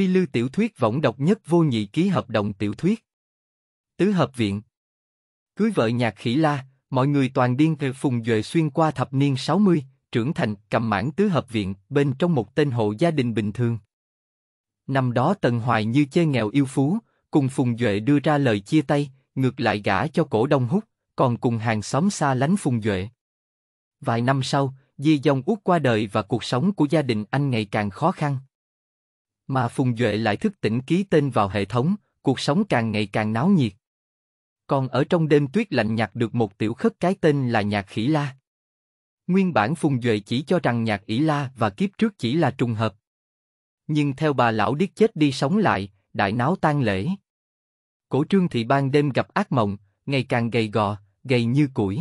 Phi Lưu tiểu thuyết võng độc nhất vô nhị ký hợp đồng tiểu thuyết. Tứ hợp viện. Cưới vợ nhạc khỉ la, mọi người toàn điên về phùng duệ xuyên qua thập niên 60, trưởng thành cầm mãn tứ hợp viện bên trong một tên hộ gia đình bình thường. Năm đó Tần Hoài như chê nghèo yêu phú, cùng Phùng Duệ đưa ra lời chia tay, ngược lại gả cho cổ đông hút, còn cùng hàng xóm xa lánh Phùng Duệ. Vài năm sau, Di dòng út qua đời và cuộc sống của gia đình anh ngày càng khó khăn. Mà Phùng Duệ lại thức tỉnh ký tên vào hệ thống, cuộc sống càng ngày càng náo nhiệt. Còn ở trong đêm tuyết lạnh nhặt được một tiểu khất cái tên là Nhạc Khỉ La. Nguyên bản Phùng Duệ chỉ cho rằng Nhạc Ỷ La và kiếp trước chỉ là trùng hợp. Nhưng theo bà lão điếc chết đi sống lại, đại náo tang lễ. Cổ trương thị ban đêm gặp ác mộng, ngày càng gầy gò, gầy như củi.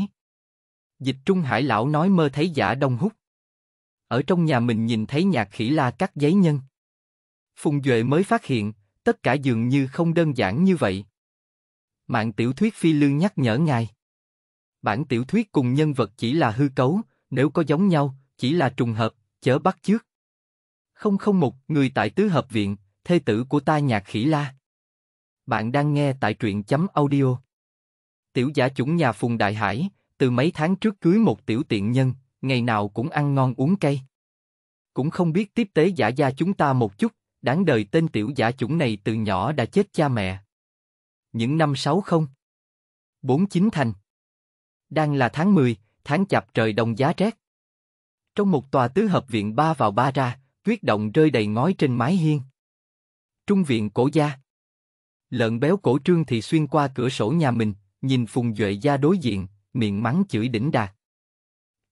Dịch Trung Hải lão nói mơ thấy giả đông hút. Ở trong nhà mình nhìn thấy nhạc khỉ la cắt giấy nhân. Phùng Duệ mới phát hiện, tất cả dường như không đơn giản như vậy. Mạng tiểu thuyết phi lương nhắc nhở ngài. Bản tiểu thuyết cùng nhân vật chỉ là hư cấu, nếu có giống nhau, chỉ là trùng hợp, chớ bắt chước. một người tại tứ hợp viện, thê tử của ta nhạc khỉ la. Bạn đang nghe tại truyện chấm audio. Tiểu giả chủng nhà Phùng Đại Hải, từ mấy tháng trước cưới một tiểu tiện nhân, ngày nào cũng ăn ngon uống cay. Cũng không biết tiếp tế giả gia chúng ta một chút, đáng đời tên tiểu giả chủng này từ nhỏ đã chết cha mẹ. Những năm 60, 49 thành. Đang là tháng 10, tháng chạp trời đông giá rét. Trong một tòa tứ hợp viện ba vào ba ra, tuyết động rơi đầy ngói trên mái hiên. Trung viện cổ gia. Lợn béo cổ trương thì xuyên qua cửa sổ nhà mình, nhìn Phùng Duệ gia đối diện, miệng mắng chửi đỉnh đạt.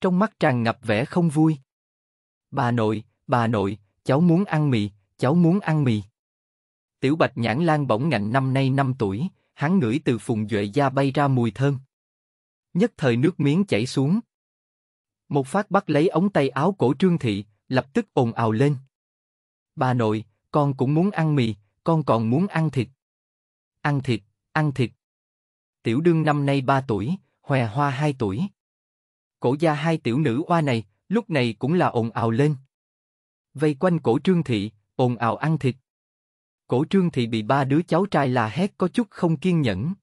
Trong mắt tràn ngập vẻ không vui. Bà nội, bà nội, cháu muốn ăn mì, cháu muốn ăn mì. Tiểu Bạch Nhãn Lan bỗng ngạnh năm nay 5 tuổi, hắn ngửi từ phùng duệ da bay ra mùi thơm. Nhất thời nước miếng chảy xuống. Một phát bắt lấy ống tay áo cổ Trương Thị, lập tức ồn ào lên. Bà nội, con cũng muốn ăn mì, con còn muốn ăn thịt. Ăn thịt, ăn thịt. Tiểu đương năm nay 3 tuổi, hòe hoa 2 tuổi. Cổ gia hai tiểu nữ hoa này, lúc này cũng là ồn ào lên. Vây quanh cổ Trương Thị, ồn ào ăn thịt. Cổ trương thì bị ba đứa cháu trai là hét có chút không kiên nhẫn.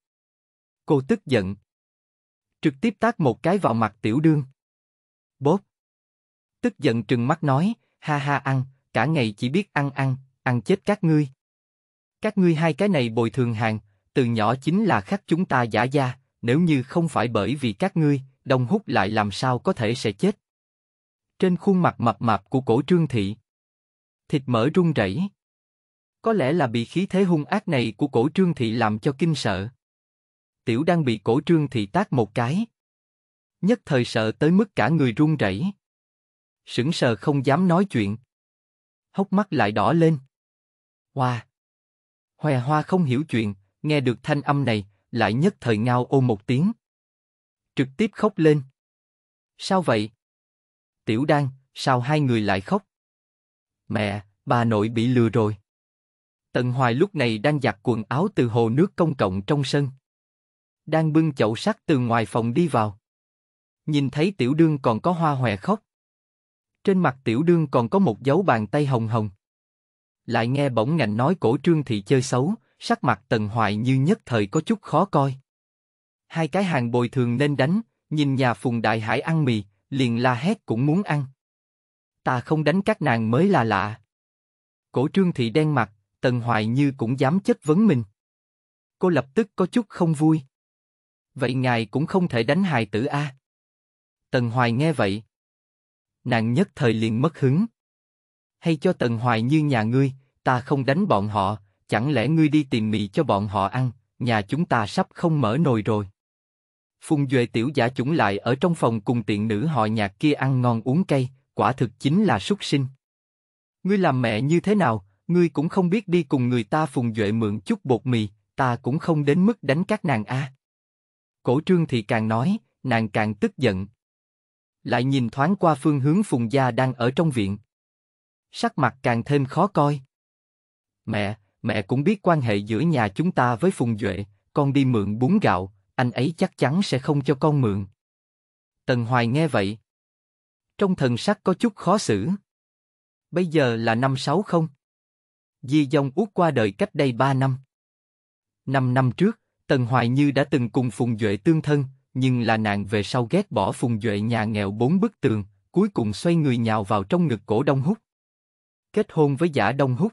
Cô tức giận. Trực tiếp tác một cái vào mặt tiểu đương. Bốp. Tức giận trừng mắt nói, ha ha ăn, cả ngày chỉ biết ăn ăn, ăn chết các ngươi. Các ngươi hai cái này bồi thường hàng, từ nhỏ chính là khắc chúng ta giả gia, nếu như không phải bởi vì các ngươi, đông hút lại làm sao có thể sẽ chết. Trên khuôn mặt mập mạp của cổ trương thị, thịt mỡ run rẩy. Có lẽ là bị khí thế hung ác này của cổ trương thị làm cho kinh sợ. Tiểu đang bị cổ trương thị tác một cái. Nhất thời sợ tới mức cả người run rẩy. Sững sờ không dám nói chuyện. Hốc mắt lại đỏ lên. Hoa. Wow. Hòe hoa không hiểu chuyện, nghe được thanh âm này, lại nhất thời ngao ô một tiếng. Trực tiếp khóc lên. Sao vậy? Tiểu Đan, sao hai người lại khóc? Mẹ, bà nội bị lừa rồi. Tần Hoài lúc này đang giặt quần áo từ hồ nước công cộng trong sân. Đang bưng chậu sắt từ ngoài phòng đi vào. Nhìn thấy tiểu đương còn có hoa hòe khóc. Trên mặt tiểu đương còn có một dấu bàn tay hồng hồng. Lại nghe bỗng ngạnh nói cổ trương thị chơi xấu, sắc mặt tần hoài như nhất thời có chút khó coi. Hai cái hàng bồi thường nên đánh, nhìn nhà phùng đại hải ăn mì, liền la hét cũng muốn ăn ta không đánh các nàng mới là lạ. Cổ trương thị đen mặt, Tần Hoài Như cũng dám chất vấn mình. Cô lập tức có chút không vui. Vậy ngài cũng không thể đánh hài tử A. Tần Hoài nghe vậy. Nàng nhất thời liền mất hứng. Hay cho Tần Hoài Như nhà ngươi, ta không đánh bọn họ, chẳng lẽ ngươi đi tìm mì cho bọn họ ăn, nhà chúng ta sắp không mở nồi rồi. Phùng Duệ tiểu giả chủng lại ở trong phòng cùng tiện nữ họ nhạc kia ăn ngon uống cay, quả thực chính là súc sinh. Ngươi làm mẹ như thế nào, ngươi cũng không biết đi cùng người ta phùng duệ mượn chút bột mì, ta cũng không đến mức đánh các nàng a. Cổ trương thì càng nói, nàng càng tức giận. Lại nhìn thoáng qua phương hướng phùng gia đang ở trong viện. Sắc mặt càng thêm khó coi. Mẹ, mẹ cũng biết quan hệ giữa nhà chúng ta với phùng duệ, con đi mượn bún gạo, anh ấy chắc chắn sẽ không cho con mượn. Tần Hoài nghe vậy, trong thần sắc có chút khó xử. Bây giờ là năm sáu không? Di dòng út qua đời cách đây ba năm. Năm năm trước, Tần Hoài Như đã từng cùng Phùng Duệ tương thân, nhưng là nàng về sau ghét bỏ Phùng Duệ nhà nghèo bốn bức tường, cuối cùng xoay người nhào vào trong ngực cổ Đông Húc. Kết hôn với giả Đông Húc.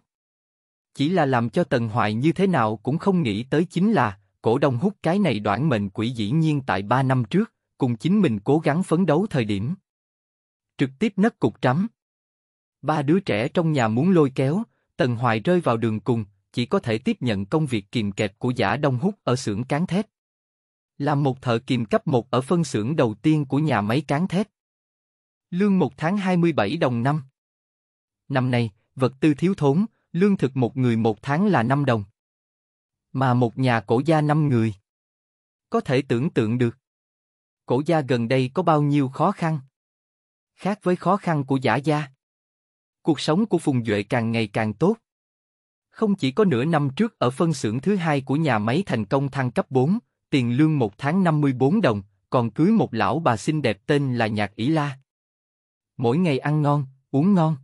Chỉ là làm cho Tần Hoài như thế nào cũng không nghĩ tới chính là, cổ Đông Húc cái này đoạn mệnh quỷ dĩ nhiên tại ba năm trước, cùng chính mình cố gắng phấn đấu thời điểm, trực tiếp nấc cục trắm. Ba đứa trẻ trong nhà muốn lôi kéo, Tần Hoài rơi vào đường cùng, chỉ có thể tiếp nhận công việc kìm kẹp của giả Đông hút ở xưởng cán thép. Làm một thợ kìm cấp một ở phân xưởng đầu tiên của nhà máy cán thép. Lương một tháng 27 đồng năm. Năm nay, vật tư thiếu thốn, lương thực một người một tháng là 5 đồng. Mà một nhà cổ gia 5 người. Có thể tưởng tượng được. Cổ gia gần đây có bao nhiêu khó khăn. Khác với khó khăn của giả gia, cuộc sống của Phùng Duệ càng ngày càng tốt. Không chỉ có nửa năm trước ở phân xưởng thứ hai của nhà máy thành công thăng cấp 4, tiền lương một tháng 54 đồng, còn cưới một lão bà xinh đẹp tên là Nhạc Ý La. Mỗi ngày ăn ngon, uống ngon.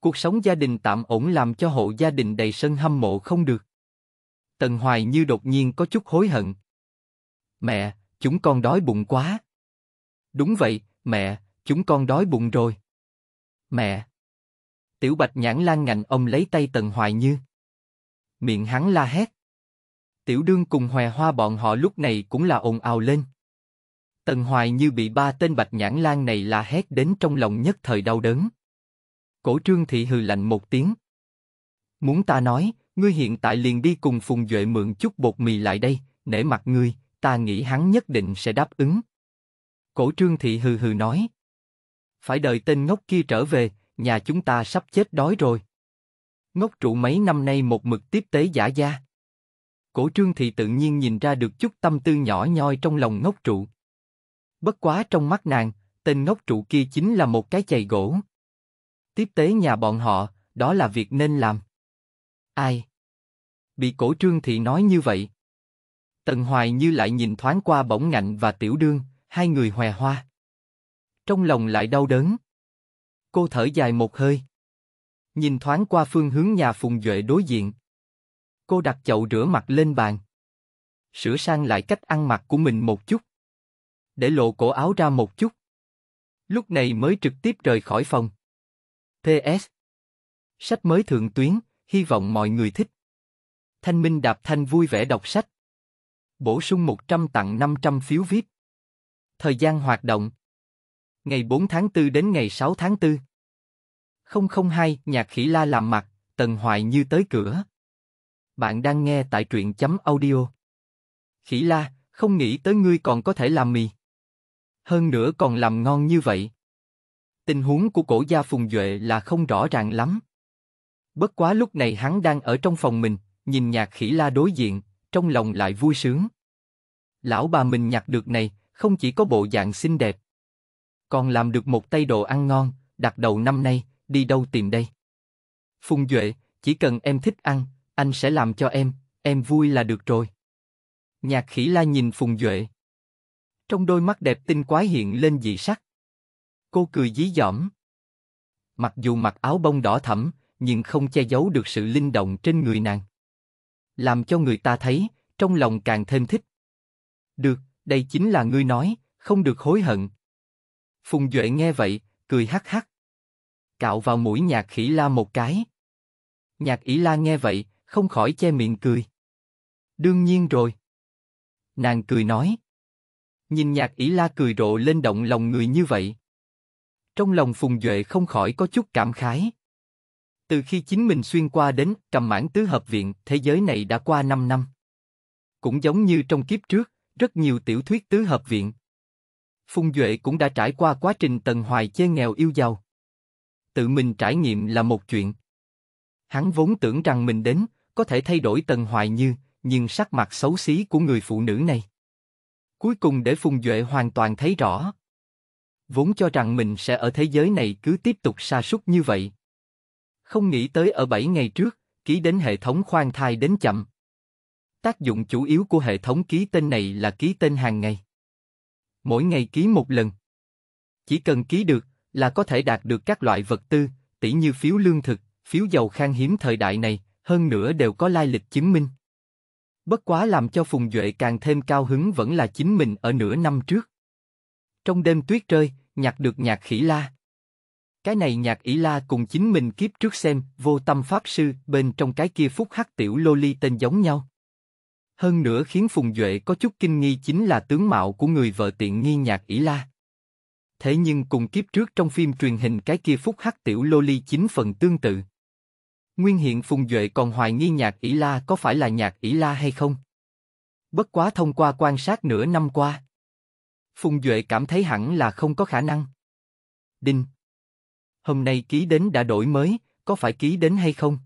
Cuộc sống gia đình tạm ổn làm cho hộ gia đình đầy sân hâm mộ không được. Tần Hoài như đột nhiên có chút hối hận. Mẹ, chúng con đói bụng quá. Đúng vậy, mẹ, Chúng con đói bụng rồi. Mẹ! Tiểu bạch nhãn lan ngạnh ông lấy tay Tần Hoài Như. Miệng hắn la hét. Tiểu đương cùng hòe hoa bọn họ lúc này cũng là ồn ào lên. Tần Hoài Như bị ba tên bạch nhãn lan này la hét đến trong lòng nhất thời đau đớn. Cổ trương thị hừ lạnh một tiếng. Muốn ta nói, ngươi hiện tại liền đi cùng Phùng Duệ mượn chút bột mì lại đây, nể mặt ngươi, ta nghĩ hắn nhất định sẽ đáp ứng. Cổ trương thị hừ hừ nói. Phải đợi tên ngốc kia trở về, nhà chúng ta sắp chết đói rồi. Ngốc trụ mấy năm nay một mực tiếp tế giả gia. Cổ trương thì tự nhiên nhìn ra được chút tâm tư nhỏ nhoi trong lòng ngốc trụ. Bất quá trong mắt nàng, tên ngốc trụ kia chính là một cái chày gỗ. Tiếp tế nhà bọn họ, đó là việc nên làm. Ai? Bị cổ trương thì nói như vậy. Tần Hoài như lại nhìn thoáng qua bỗng ngạnh và tiểu đương, hai người hòe hoa trong lòng lại đau đớn. Cô thở dài một hơi. Nhìn thoáng qua phương hướng nhà Phùng Duệ đối diện. Cô đặt chậu rửa mặt lên bàn. Sửa sang lại cách ăn mặc của mình một chút. Để lộ cổ áo ra một chút. Lúc này mới trực tiếp rời khỏi phòng. PS Sách mới thượng tuyến, hy vọng mọi người thích. Thanh Minh Đạp Thanh vui vẻ đọc sách. Bổ sung 100 tặng 500 phiếu VIP. Thời gian hoạt động ngày 4 tháng 4 đến ngày 6 tháng 4. 002, nhạc khỉ la làm mặt, Tần Hoài Như tới cửa. Bạn đang nghe tại truyện chấm audio. Khỉ la, không nghĩ tới ngươi còn có thể làm mì. Hơn nữa còn làm ngon như vậy. Tình huống của cổ gia Phùng Duệ là không rõ ràng lắm. Bất quá lúc này hắn đang ở trong phòng mình, nhìn nhạc khỉ la đối diện, trong lòng lại vui sướng. Lão bà mình nhặt được này, không chỉ có bộ dạng xinh đẹp, con làm được một tay đồ ăn ngon, đặt đầu năm nay, đi đâu tìm đây? Phùng Duệ, chỉ cần em thích ăn, anh sẽ làm cho em, em vui là được rồi. Nhạc khỉ la nhìn Phùng Duệ. Trong đôi mắt đẹp tinh quái hiện lên dị sắc. Cô cười dí dỏm. Mặc dù mặc áo bông đỏ thẫm, nhưng không che giấu được sự linh động trên người nàng. Làm cho người ta thấy, trong lòng càng thêm thích. Được, đây chính là ngươi nói, không được hối hận, Phùng Duệ nghe vậy, cười hắc hắc. Cạo vào mũi nhạc khỉ la một cái. Nhạc ỷ la nghe vậy, không khỏi che miệng cười. Đương nhiên rồi. Nàng cười nói. Nhìn nhạc ỷ la cười rộ lên động lòng người như vậy. Trong lòng Phùng Duệ không khỏi có chút cảm khái. Từ khi chính mình xuyên qua đến cầm mãn tứ hợp viện, thế giới này đã qua 5 năm. Cũng giống như trong kiếp trước, rất nhiều tiểu thuyết tứ hợp viện, Phung Duệ cũng đã trải qua quá trình Tần Hoài chê nghèo yêu giàu. Tự mình trải nghiệm là một chuyện. Hắn vốn tưởng rằng mình đến, có thể thay đổi Tần Hoài như, nhưng sắc mặt xấu xí của người phụ nữ này. Cuối cùng để Phùng Duệ hoàn toàn thấy rõ. Vốn cho rằng mình sẽ ở thế giới này cứ tiếp tục sa sút như vậy. Không nghĩ tới ở 7 ngày trước, ký đến hệ thống khoan thai đến chậm. Tác dụng chủ yếu của hệ thống ký tên này là ký tên hàng ngày mỗi ngày ký một lần. Chỉ cần ký được là có thể đạt được các loại vật tư, tỷ như phiếu lương thực, phiếu dầu khan hiếm thời đại này, hơn nữa đều có lai lịch chứng minh. Bất quá làm cho Phùng Duệ càng thêm cao hứng vẫn là chính mình ở nửa năm trước. Trong đêm tuyết rơi, nhặt được nhạc khỉ la. Cái này nhạc ỷ la cùng chính mình kiếp trước xem, vô tâm pháp sư, bên trong cái kia phúc hắc tiểu lô ly tên giống nhau hơn nữa khiến Phùng Duệ có chút kinh nghi chính là tướng mạo của người vợ tiện nghi nhạc ỷ la. Thế nhưng cùng kiếp trước trong phim truyền hình cái kia phúc hắc tiểu loli chính phần tương tự. Nguyên hiện Phùng Duệ còn hoài nghi nhạc ỷ la có phải là nhạc ỷ la hay không. Bất quá thông qua quan sát nửa năm qua. Phùng Duệ cảm thấy hẳn là không có khả năng. Đinh. Hôm nay ký đến đã đổi mới, có phải ký đến hay không?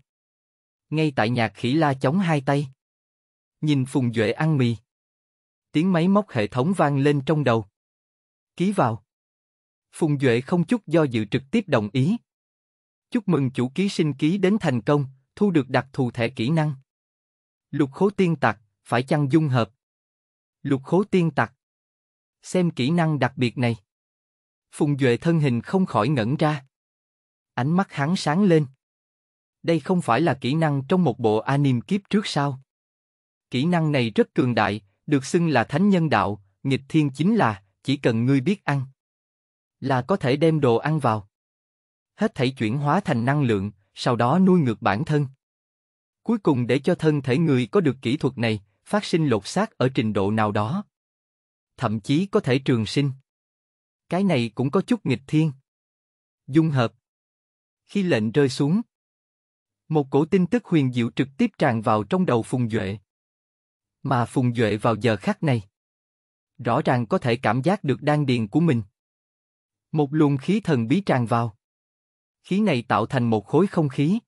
Ngay tại nhạc khỉ la chống hai tay. Nhìn Phùng Duệ ăn mì. Tiếng máy móc hệ thống vang lên trong đầu. Ký vào. Phùng Duệ không chút do dự trực tiếp đồng ý. Chúc mừng chủ ký sinh ký đến thành công, thu được đặc thù thẻ kỹ năng. Lục khố tiên tặc, phải chăng dung hợp? Lục khố tiên tặc. Xem kỹ năng đặc biệt này. Phùng Duệ thân hình không khỏi ngẩn ra. Ánh mắt hắn sáng lên. Đây không phải là kỹ năng trong một bộ anime kiếp trước sao? Kỹ năng này rất cường đại, được xưng là thánh nhân đạo, nghịch thiên chính là, chỉ cần ngươi biết ăn. Là có thể đem đồ ăn vào. Hết thảy chuyển hóa thành năng lượng, sau đó nuôi ngược bản thân. Cuối cùng để cho thân thể người có được kỹ thuật này, phát sinh lột xác ở trình độ nào đó. Thậm chí có thể trường sinh. Cái này cũng có chút nghịch thiên. Dung hợp. Khi lệnh rơi xuống, một cổ tin tức huyền diệu trực tiếp tràn vào trong đầu Phùng Duệ. Mà Phùng Duệ vào giờ khắc này, rõ ràng có thể cảm giác được đan điền của mình. Một luồng khí thần bí tràn vào. Khí này tạo thành một khối không khí.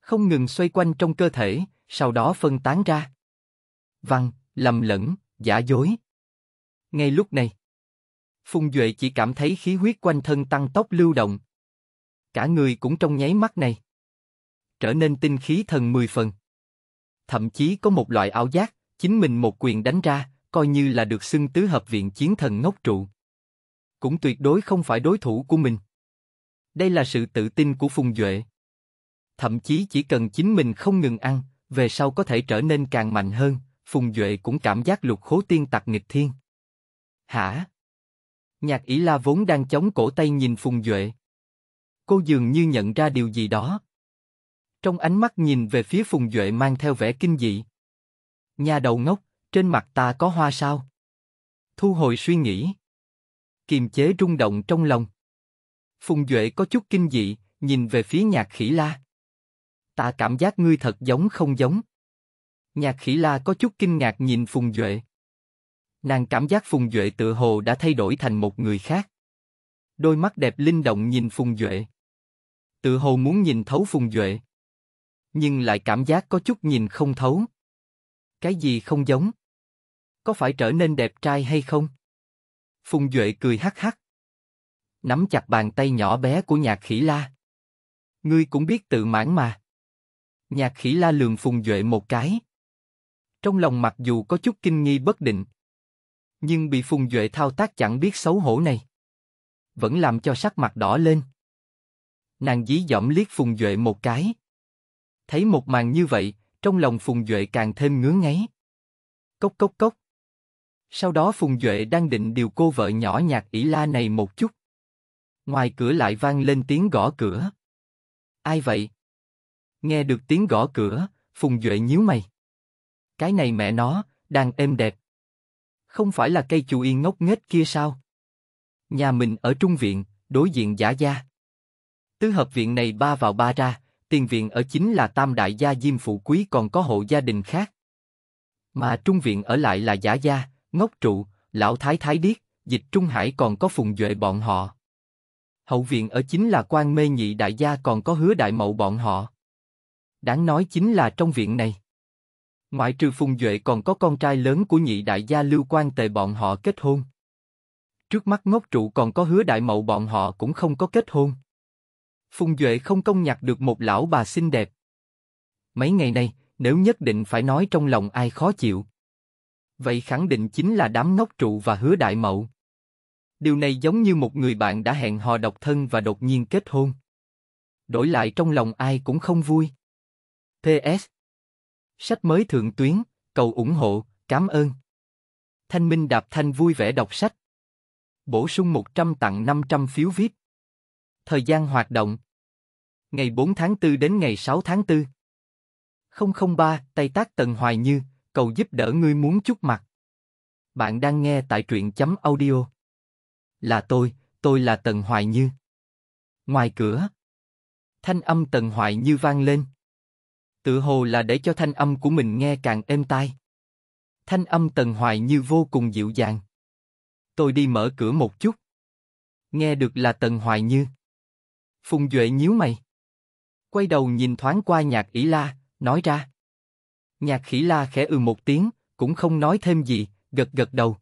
Không ngừng xoay quanh trong cơ thể, sau đó phân tán ra. Văn, lầm lẫn, giả dối. Ngay lúc này, Phùng Duệ chỉ cảm thấy khí huyết quanh thân tăng tốc lưu động. Cả người cũng trong nháy mắt này. Trở nên tinh khí thần mười phần. Thậm chí có một loại ảo giác, chính mình một quyền đánh ra, coi như là được xưng tứ hợp viện chiến thần ngốc trụ. Cũng tuyệt đối không phải đối thủ của mình. Đây là sự tự tin của Phùng Duệ. Thậm chí chỉ cần chính mình không ngừng ăn, về sau có thể trở nên càng mạnh hơn, Phùng Duệ cũng cảm giác lục khố tiên tặc nghịch thiên. Hả? Nhạc Ý La vốn đang chống cổ tay nhìn Phùng Duệ. Cô dường như nhận ra điều gì đó. Trong ánh mắt nhìn về phía Phùng Duệ mang theo vẻ kinh dị. Nhà đầu ngốc, trên mặt ta có hoa sao? Thu hồi suy nghĩ. Kiềm chế rung động trong lòng. Phùng Duệ có chút kinh dị, nhìn về phía nhạc khỉ la. Ta cảm giác ngươi thật giống không giống. Nhạc khỉ la có chút kinh ngạc nhìn Phùng Duệ. Nàng cảm giác Phùng Duệ tự hồ đã thay đổi thành một người khác. Đôi mắt đẹp linh động nhìn Phùng Duệ. Tự hồ muốn nhìn thấu Phùng Duệ. Nhưng lại cảm giác có chút nhìn không thấu. Cái gì không giống? Có phải trở nên đẹp trai hay không? Phùng Duệ cười hắc hắc. Nắm chặt bàn tay nhỏ bé của nhạc khỉ la. Ngươi cũng biết tự mãn mà. Nhạc khỉ la lường Phùng Duệ một cái. Trong lòng mặc dù có chút kinh nghi bất định. Nhưng bị Phùng Duệ thao tác chẳng biết xấu hổ này. Vẫn làm cho sắc mặt đỏ lên. Nàng dí dỏm liếc Phùng Duệ một cái. Thấy một màn như vậy, trong lòng Phùng Duệ càng thêm ngứa ngáy. Cốc cốc cốc. Sau đó Phùng Duệ đang định điều cô vợ nhỏ nhạt ỷ la này một chút. Ngoài cửa lại vang lên tiếng gõ cửa. Ai vậy? Nghe được tiếng gõ cửa, Phùng Duệ nhíu mày. Cái này mẹ nó, đang êm đẹp. Không phải là cây chủ yên ngốc nghếch kia sao? Nhà mình ở trung viện, đối diện giả gia. Tứ hợp viện này ba vào ba ra tiền viện ở chính là tam đại gia diêm phụ quý còn có hộ gia đình khác. Mà trung viện ở lại là giả gia, ngốc trụ, lão thái thái điếc, dịch trung hải còn có phùng duệ bọn họ. Hậu viện ở chính là quan mê nhị đại gia còn có hứa đại mậu bọn họ. Đáng nói chính là trong viện này. Ngoại trừ phùng duệ còn có con trai lớn của nhị đại gia lưu quan tề bọn họ kết hôn. Trước mắt ngốc trụ còn có hứa đại mậu bọn họ cũng không có kết hôn. Phùng Duệ không công nhặt được một lão bà xinh đẹp. Mấy ngày nay, nếu nhất định phải nói trong lòng ai khó chịu. Vậy khẳng định chính là đám ngốc trụ và hứa đại mậu. Điều này giống như một người bạn đã hẹn hò độc thân và đột nhiên kết hôn. Đổi lại trong lòng ai cũng không vui. T.S. Sách mới thượng tuyến, cầu ủng hộ, cảm ơn. Thanh Minh Đạp Thanh vui vẻ đọc sách. Bổ sung 100 tặng 500 phiếu viết. Thời gian hoạt động ngày 4 tháng 4 đến ngày 6 tháng 4. 003, tay Tác Tần Hoài Như, cầu giúp đỡ ngươi muốn chút mặt. Bạn đang nghe tại truyện chấm audio. Là tôi, tôi là Tần Hoài Như. Ngoài cửa, thanh âm Tần Hoài Như vang lên. Tự hồ là để cho thanh âm của mình nghe càng êm tai. Thanh âm Tần Hoài Như vô cùng dịu dàng. Tôi đi mở cửa một chút. Nghe được là Tần Hoài Như. Phùng Duệ nhíu mày quay đầu nhìn thoáng qua nhạc ỷ la, nói ra. Nhạc khỉ la khẽ ừ một tiếng, cũng không nói thêm gì, gật gật đầu.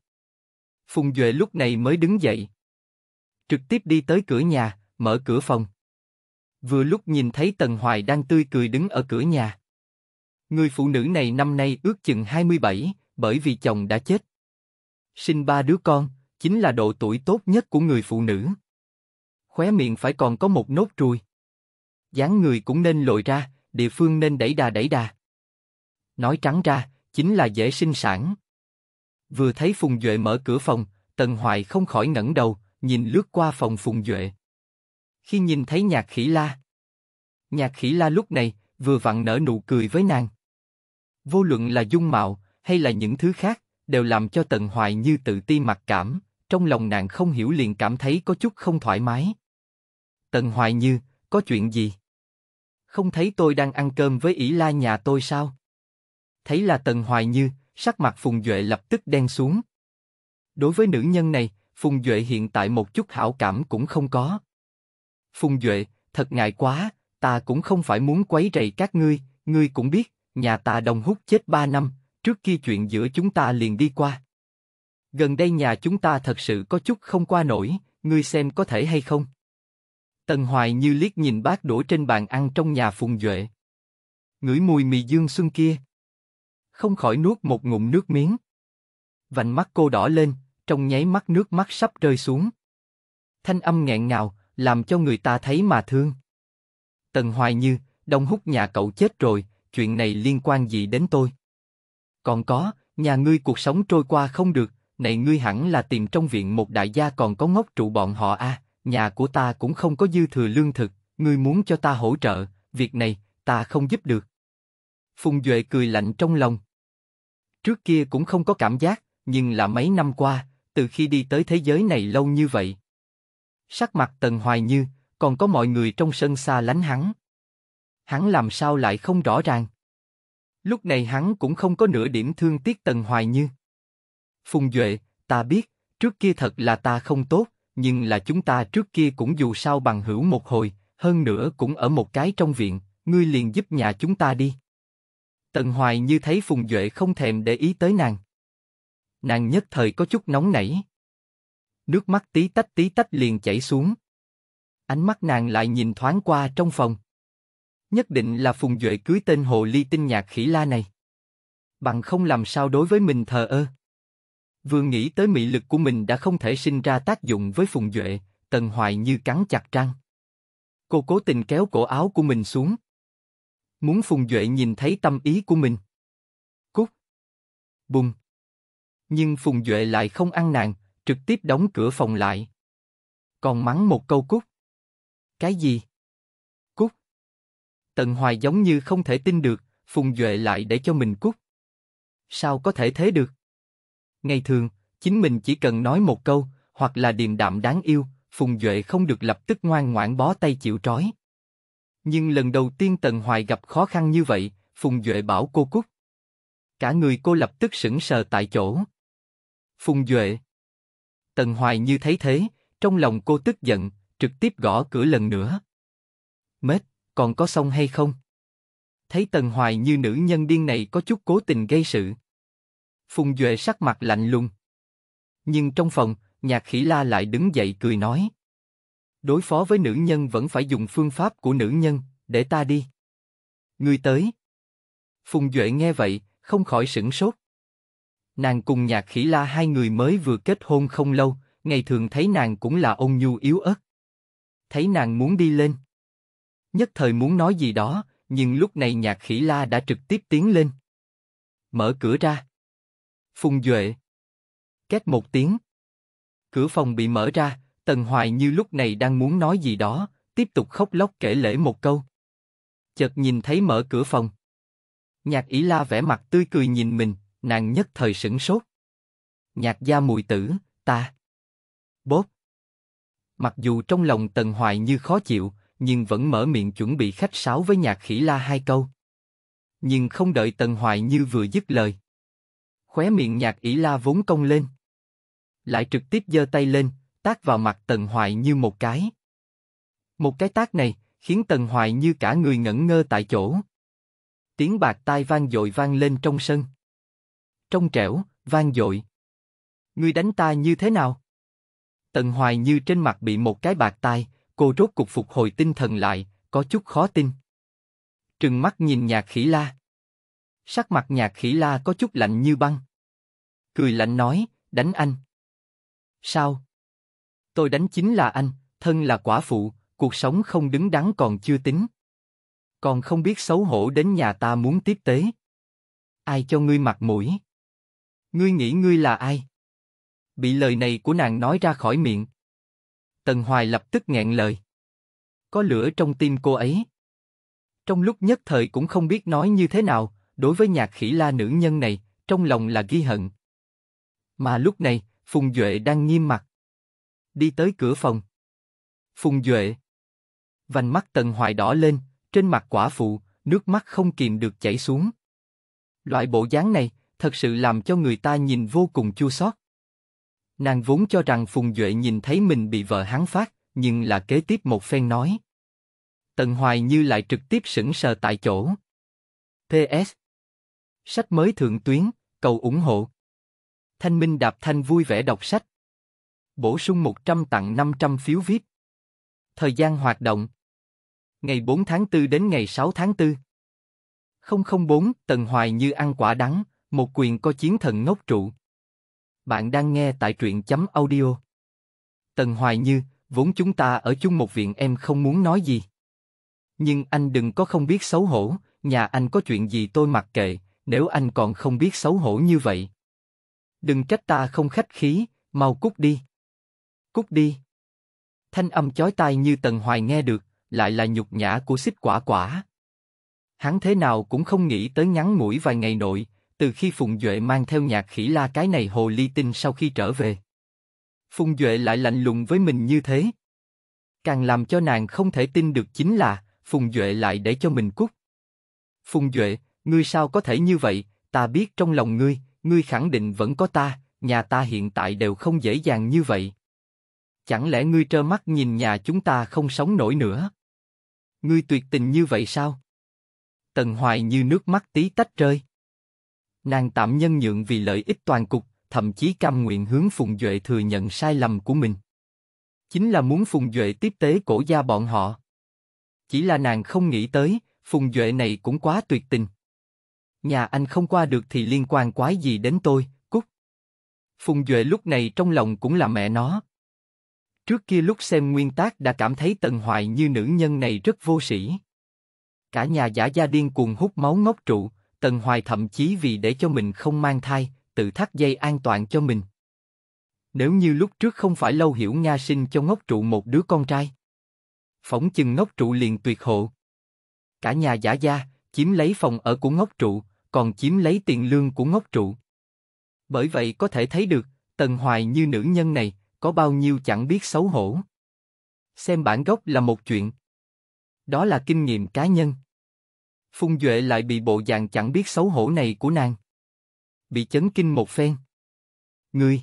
Phùng Duệ lúc này mới đứng dậy. Trực tiếp đi tới cửa nhà, mở cửa phòng. Vừa lúc nhìn thấy Tần Hoài đang tươi cười đứng ở cửa nhà. Người phụ nữ này năm nay ước chừng 27, bởi vì chồng đã chết. Sinh ba đứa con, chính là độ tuổi tốt nhất của người phụ nữ. Khóe miệng phải còn có một nốt ruồi dáng người cũng nên lội ra, địa phương nên đẩy đà đẩy đà. Nói trắng ra, chính là dễ sinh sản. Vừa thấy Phùng Duệ mở cửa phòng, Tần Hoài không khỏi ngẩng đầu, nhìn lướt qua phòng Phùng Duệ. Khi nhìn thấy Nhạc Khỉ La, Nhạc Khỉ La lúc này vừa vặn nở nụ cười với nàng. Vô luận là dung mạo hay là những thứ khác, đều làm cho Tần Hoài như tự ti mặc cảm, trong lòng nàng không hiểu liền cảm thấy có chút không thoải mái. Tần Hoài như, có chuyện gì? Không thấy tôi đang ăn cơm với ỷ la nhà tôi sao? Thấy là Tần Hoài Như, sắc mặt Phùng Duệ lập tức đen xuống. Đối với nữ nhân này, Phùng Duệ hiện tại một chút hảo cảm cũng không có. Phùng Duệ, thật ngại quá, ta cũng không phải muốn quấy rầy các ngươi, ngươi cũng biết, nhà ta đồng hút chết ba năm, trước kia chuyện giữa chúng ta liền đi qua. Gần đây nhà chúng ta thật sự có chút không qua nổi, ngươi xem có thể hay không? Tần Hoài như liếc nhìn bát đổ trên bàn ăn trong nhà Phùng Duệ. Ngửi mùi mì dương xuân kia. Không khỏi nuốt một ngụm nước miếng. Vành mắt cô đỏ lên, trong nháy mắt nước mắt sắp rơi xuống. Thanh âm nghẹn ngào, làm cho người ta thấy mà thương. Tần Hoài Như, Đông Húc nhà cậu chết rồi, chuyện này liên quan gì đến tôi? Còn có, nhà ngươi cuộc sống trôi qua không được, này ngươi hẳn là tìm trong viện một đại gia còn có ngốc trụ bọn họ a. À? nhà của ta cũng không có dư thừa lương thực, ngươi muốn cho ta hỗ trợ, việc này, ta không giúp được. Phùng Duệ cười lạnh trong lòng. Trước kia cũng không có cảm giác, nhưng là mấy năm qua, từ khi đi tới thế giới này lâu như vậy. Sắc mặt Tần Hoài Như, còn có mọi người trong sân xa lánh hắn. Hắn làm sao lại không rõ ràng. Lúc này hắn cũng không có nửa điểm thương tiếc Tần Hoài Như. Phùng Duệ, ta biết, trước kia thật là ta không tốt, nhưng là chúng ta trước kia cũng dù sao bằng hữu một hồi, hơn nữa cũng ở một cái trong viện, ngươi liền giúp nhà chúng ta đi. Tần Hoài như thấy Phùng Duệ không thèm để ý tới nàng. Nàng nhất thời có chút nóng nảy. Nước mắt tí tách tí tách liền chảy xuống. Ánh mắt nàng lại nhìn thoáng qua trong phòng. Nhất định là Phùng Duệ cưới tên hồ ly tinh nhạc khỉ la này. Bằng không làm sao đối với mình thờ ơ. Vừa nghĩ tới mị lực của mình đã không thể sinh ra tác dụng với Phùng Duệ, Tần Hoài như cắn chặt răng. Cô cố tình kéo cổ áo của mình xuống. Muốn Phùng Duệ nhìn thấy tâm ý của mình. Cút. Bùng. Nhưng Phùng Duệ lại không ăn nàng, trực tiếp đóng cửa phòng lại. Còn mắng một câu cút. Cái gì? Cút. Tần Hoài giống như không thể tin được, Phùng Duệ lại để cho mình cút. Sao có thể thế được? Ngày thường, chính mình chỉ cần nói một câu, hoặc là điềm đạm đáng yêu, Phùng Duệ không được lập tức ngoan ngoãn bó tay chịu trói. Nhưng lần đầu tiên Tần Hoài gặp khó khăn như vậy, Phùng Duệ bảo cô cút. Cả người cô lập tức sững sờ tại chỗ. Phùng Duệ. Tần Hoài như thấy thế, trong lòng cô tức giận, trực tiếp gõ cửa lần nữa. Mết, còn có xong hay không? Thấy Tần Hoài như nữ nhân điên này có chút cố tình gây sự, Phùng Duệ sắc mặt lạnh lùng. Nhưng trong phòng, nhạc khỉ la lại đứng dậy cười nói. Đối phó với nữ nhân vẫn phải dùng phương pháp của nữ nhân, để ta đi. Người tới. Phùng Duệ nghe vậy, không khỏi sửng sốt. Nàng cùng nhạc khỉ la hai người mới vừa kết hôn không lâu, ngày thường thấy nàng cũng là ôn nhu yếu ớt. Thấy nàng muốn đi lên. Nhất thời muốn nói gì đó, nhưng lúc này nhạc khỉ la đã trực tiếp tiến lên. Mở cửa ra. Phùng Duệ. Két một tiếng. Cửa phòng bị mở ra, Tần Hoài như lúc này đang muốn nói gì đó, tiếp tục khóc lóc kể lễ một câu. Chợt nhìn thấy mở cửa phòng. Nhạc Ý La vẻ mặt tươi cười nhìn mình, nàng nhất thời sửng sốt. Nhạc gia mùi tử, ta. Bốp. Mặc dù trong lòng Tần Hoài như khó chịu, nhưng vẫn mở miệng chuẩn bị khách sáo với nhạc khỉ la hai câu. Nhưng không đợi Tần Hoài Như vừa dứt lời khóe miệng nhạc ỷ la vốn công lên. Lại trực tiếp giơ tay lên, tác vào mặt Tần Hoài như một cái. Một cái tác này, khiến Tần Hoài như cả người ngẩn ngơ tại chỗ. Tiếng bạc tai vang dội vang lên trong sân. Trong trẻo, vang dội. Ngươi đánh ta như thế nào? Tần Hoài như trên mặt bị một cái bạc tai, cô rốt cục phục hồi tinh thần lại, có chút khó tin. Trừng mắt nhìn nhạc khỉ la. Sắc mặt nhạc khỉ la có chút lạnh như băng. Cười lạnh nói, đánh anh. Sao? Tôi đánh chính là anh, thân là quả phụ, cuộc sống không đứng đắn còn chưa tính. Còn không biết xấu hổ đến nhà ta muốn tiếp tế. Ai cho ngươi mặt mũi? Ngươi nghĩ ngươi là ai? Bị lời này của nàng nói ra khỏi miệng. Tần Hoài lập tức nghẹn lời. Có lửa trong tim cô ấy. Trong lúc nhất thời cũng không biết nói như thế nào, Đối với nhạc khỉ la nữ nhân này, trong lòng là ghi hận. Mà lúc này, Phùng Duệ đang nghiêm mặt. Đi tới cửa phòng. Phùng Duệ. Vành mắt Tần Hoài đỏ lên, trên mặt quả phụ, nước mắt không kìm được chảy xuống. Loại bộ dáng này, thật sự làm cho người ta nhìn vô cùng chua xót. Nàng vốn cho rằng Phùng Duệ nhìn thấy mình bị vợ hắn phát, nhưng là kế tiếp một phen nói. Tần Hoài như lại trực tiếp sững sờ tại chỗ. S Sách mới thượng tuyến, cầu ủng hộ. Thanh Minh Đạp Thanh vui vẻ đọc sách. Bổ sung 100 tặng 500 phiếu VIP. Thời gian hoạt động. Ngày 4 tháng 4 đến ngày 6 tháng 4. 004, Tần Hoài như ăn quả đắng, một quyền có chiến thần ngốc trụ. Bạn đang nghe tại truyện chấm audio. Tần Hoài như, vốn chúng ta ở chung một viện em không muốn nói gì. Nhưng anh đừng có không biết xấu hổ, nhà anh có chuyện gì tôi mặc kệ, nếu anh còn không biết xấu hổ như vậy. Đừng trách ta không khách khí, mau cút đi. Cút đi. Thanh âm chói tai như Tần Hoài nghe được, lại là nhục nhã của xích quả quả. Hắn thế nào cũng không nghĩ tới ngắn mũi vài ngày nội, từ khi Phùng Duệ mang theo nhạc khỉ la cái này hồ ly tinh sau khi trở về. Phùng Duệ lại lạnh lùng với mình như thế. Càng làm cho nàng không thể tin được chính là, Phùng Duệ lại để cho mình cút. Phùng Duệ, Ngươi sao có thể như vậy, ta biết trong lòng ngươi, ngươi khẳng định vẫn có ta, nhà ta hiện tại đều không dễ dàng như vậy. Chẳng lẽ ngươi trơ mắt nhìn nhà chúng ta không sống nổi nữa? Ngươi tuyệt tình như vậy sao? Tần Hoài như nước mắt tí tách rơi. Nàng tạm nhân nhượng vì lợi ích toàn cục, thậm chí cam nguyện hướng Phùng Duệ thừa nhận sai lầm của mình. Chính là muốn Phùng Duệ tiếp tế cổ gia bọn họ. Chỉ là nàng không nghĩ tới, Phùng Duệ này cũng quá tuyệt tình. Nhà anh không qua được thì liên quan quái gì đến tôi, cút. Phùng Duệ lúc này trong lòng cũng là mẹ nó. Trước kia lúc xem nguyên tác đã cảm thấy tần hoài như nữ nhân này rất vô sĩ. Cả nhà giả gia điên cuồng hút máu ngốc trụ, tần hoài thậm chí vì để cho mình không mang thai, tự thắt dây an toàn cho mình. Nếu như lúc trước không phải lâu hiểu Nga sinh cho ngốc trụ một đứa con trai. Phỏng chừng ngốc trụ liền tuyệt hộ. Cả nhà giả gia, chiếm lấy phòng ở của ngốc trụ, còn chiếm lấy tiền lương của ngốc trụ. Bởi vậy có thể thấy được, Tần Hoài như nữ nhân này, có bao nhiêu chẳng biết xấu hổ. Xem bản gốc là một chuyện. Đó là kinh nghiệm cá nhân. Phung Duệ lại bị bộ dạng chẳng biết xấu hổ này của nàng. Bị chấn kinh một phen. Ngươi!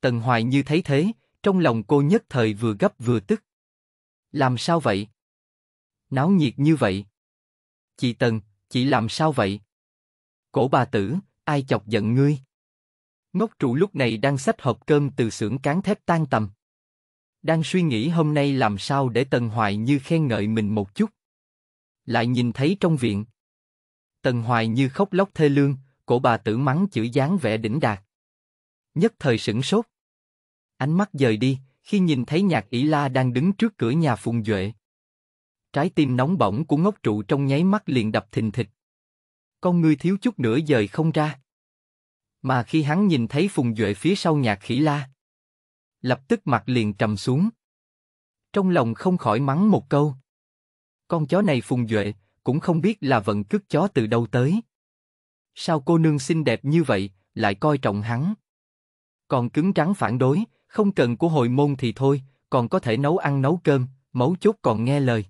Tần Hoài như thấy thế, trong lòng cô nhất thời vừa gấp vừa tức. Làm sao vậy? Náo nhiệt như vậy. Chị Tần, chị làm sao vậy? Cổ bà tử, ai chọc giận ngươi? Ngốc trụ lúc này đang xách hộp cơm từ xưởng cán thép tan tầm. Đang suy nghĩ hôm nay làm sao để Tần Hoài Như khen ngợi mình một chút. Lại nhìn thấy trong viện. Tần Hoài Như khóc lóc thê lương, cổ bà tử mắng chữ dáng vẻ đỉnh đạt. Nhất thời sửng sốt. Ánh mắt dời đi, khi nhìn thấy nhạc ỷ la đang đứng trước cửa nhà Phùng Duệ. Trái tim nóng bỏng của ngốc trụ trong nháy mắt liền đập thình thịch con ngươi thiếu chút nữa rời không ra. Mà khi hắn nhìn thấy Phùng Duệ phía sau nhạc khỉ la, lập tức mặt liền trầm xuống. Trong lòng không khỏi mắng một câu. Con chó này Phùng Duệ, cũng không biết là vận cước chó từ đâu tới. Sao cô nương xinh đẹp như vậy, lại coi trọng hắn. Còn cứng rắn phản đối, không cần của hội môn thì thôi, còn có thể nấu ăn nấu cơm, mấu chốt còn nghe lời.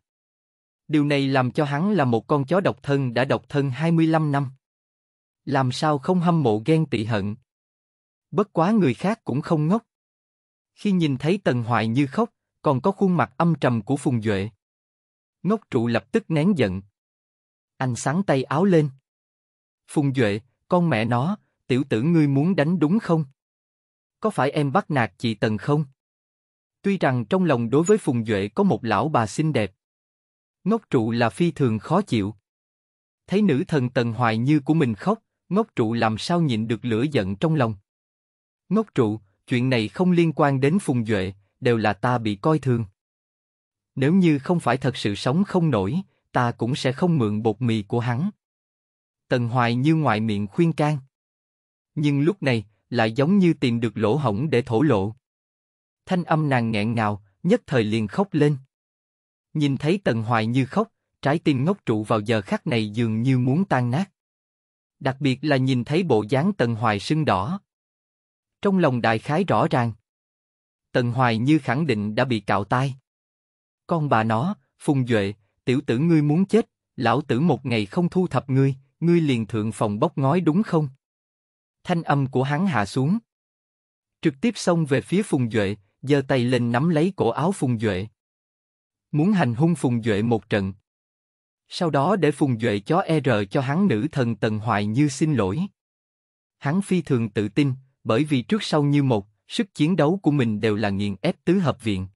Điều này làm cho hắn là một con chó độc thân đã độc thân 25 năm. Làm sao không hâm mộ ghen tị hận. Bất quá người khác cũng không ngốc. Khi nhìn thấy Tần Hoài Như khóc, còn có khuôn mặt âm trầm của Phùng Duệ. Ngốc trụ lập tức nén giận. Anh sáng tay áo lên. Phùng Duệ, con mẹ nó, tiểu tử ngươi muốn đánh đúng không? Có phải em bắt nạt chị Tần không? Tuy rằng trong lòng đối với Phùng Duệ có một lão bà xinh đẹp, ngốc trụ là phi thường khó chịu. Thấy nữ thần Tần Hoài Như của mình khóc, ngốc trụ làm sao nhịn được lửa giận trong lòng. Ngốc trụ, chuyện này không liên quan đến Phùng Duệ, đều là ta bị coi thường. Nếu như không phải thật sự sống không nổi, ta cũng sẽ không mượn bột mì của hắn. Tần Hoài Như ngoài miệng khuyên can. Nhưng lúc này, lại giống như tìm được lỗ hổng để thổ lộ. Thanh âm nàng nghẹn ngào, nhất thời liền khóc lên. Nhìn thấy Tần Hoài Như khóc, trái tim ngốc trụ vào giờ khắc này dường như muốn tan nát. Đặc biệt là nhìn thấy bộ dáng Tần Hoài sưng đỏ. Trong lòng đại khái rõ ràng. Tần Hoài Như khẳng định đã bị cạo tai. Con bà nó, Phùng Duệ, tiểu tử ngươi muốn chết, lão tử một ngày không thu thập ngươi, ngươi liền thượng phòng bóc ngói đúng không? Thanh âm của hắn hạ xuống. Trực tiếp xông về phía Phùng Duệ, giơ tay lên nắm lấy cổ áo Phùng Duệ muốn hành hung Phùng Duệ một trận. Sau đó để Phùng Duệ chó e rờ cho hắn nữ thần Tần Hoài Như xin lỗi. Hắn phi thường tự tin, bởi vì trước sau như một, sức chiến đấu của mình đều là nghiền ép tứ hợp viện.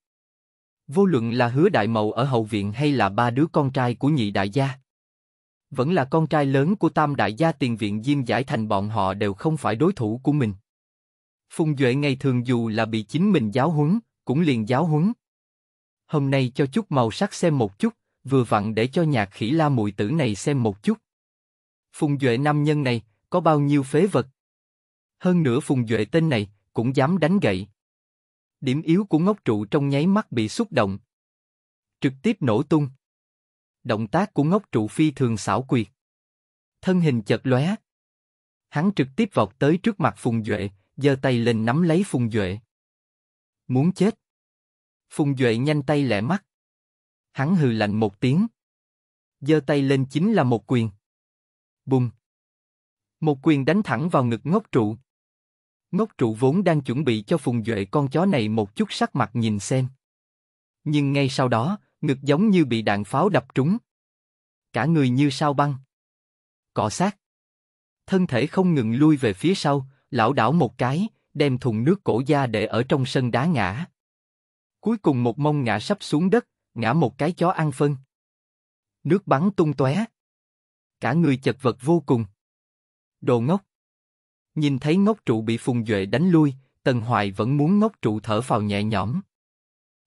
Vô luận là hứa đại mậu ở hậu viện hay là ba đứa con trai của nhị đại gia. Vẫn là con trai lớn của tam đại gia tiền viện Diêm Giải Thành bọn họ đều không phải đối thủ của mình. Phùng Duệ ngày thường dù là bị chính mình giáo huấn, cũng liền giáo huấn hôm nay cho chút màu sắc xem một chút, vừa vặn để cho nhạc khỉ la mùi tử này xem một chút. Phùng Duệ nam nhân này, có bao nhiêu phế vật? Hơn nữa Phùng Duệ tên này, cũng dám đánh gậy. Điểm yếu của ngốc trụ trong nháy mắt bị xúc động. Trực tiếp nổ tung. Động tác của ngốc trụ phi thường xảo quyệt. Thân hình chật lóe. Hắn trực tiếp vọt tới trước mặt Phùng Duệ, giơ tay lên nắm lấy Phùng Duệ. Muốn chết. Phùng Duệ nhanh tay lẹ mắt. Hắn hừ lạnh một tiếng. giơ tay lên chính là một quyền. Bùng. Một quyền đánh thẳng vào ngực ngốc trụ. Ngốc trụ vốn đang chuẩn bị cho Phùng Duệ con chó này một chút sắc mặt nhìn xem. Nhưng ngay sau đó, ngực giống như bị đạn pháo đập trúng. Cả người như sao băng. Cọ sát. Thân thể không ngừng lui về phía sau, lão đảo một cái, đem thùng nước cổ da để ở trong sân đá ngã. Cuối cùng một mông ngã sắp xuống đất, ngã một cái chó ăn phân. Nước bắn tung tóe. Cả người chật vật vô cùng. Đồ ngốc. Nhìn thấy ngốc trụ bị Phùng Duệ đánh lui, Tần Hoài vẫn muốn ngốc trụ thở vào nhẹ nhõm.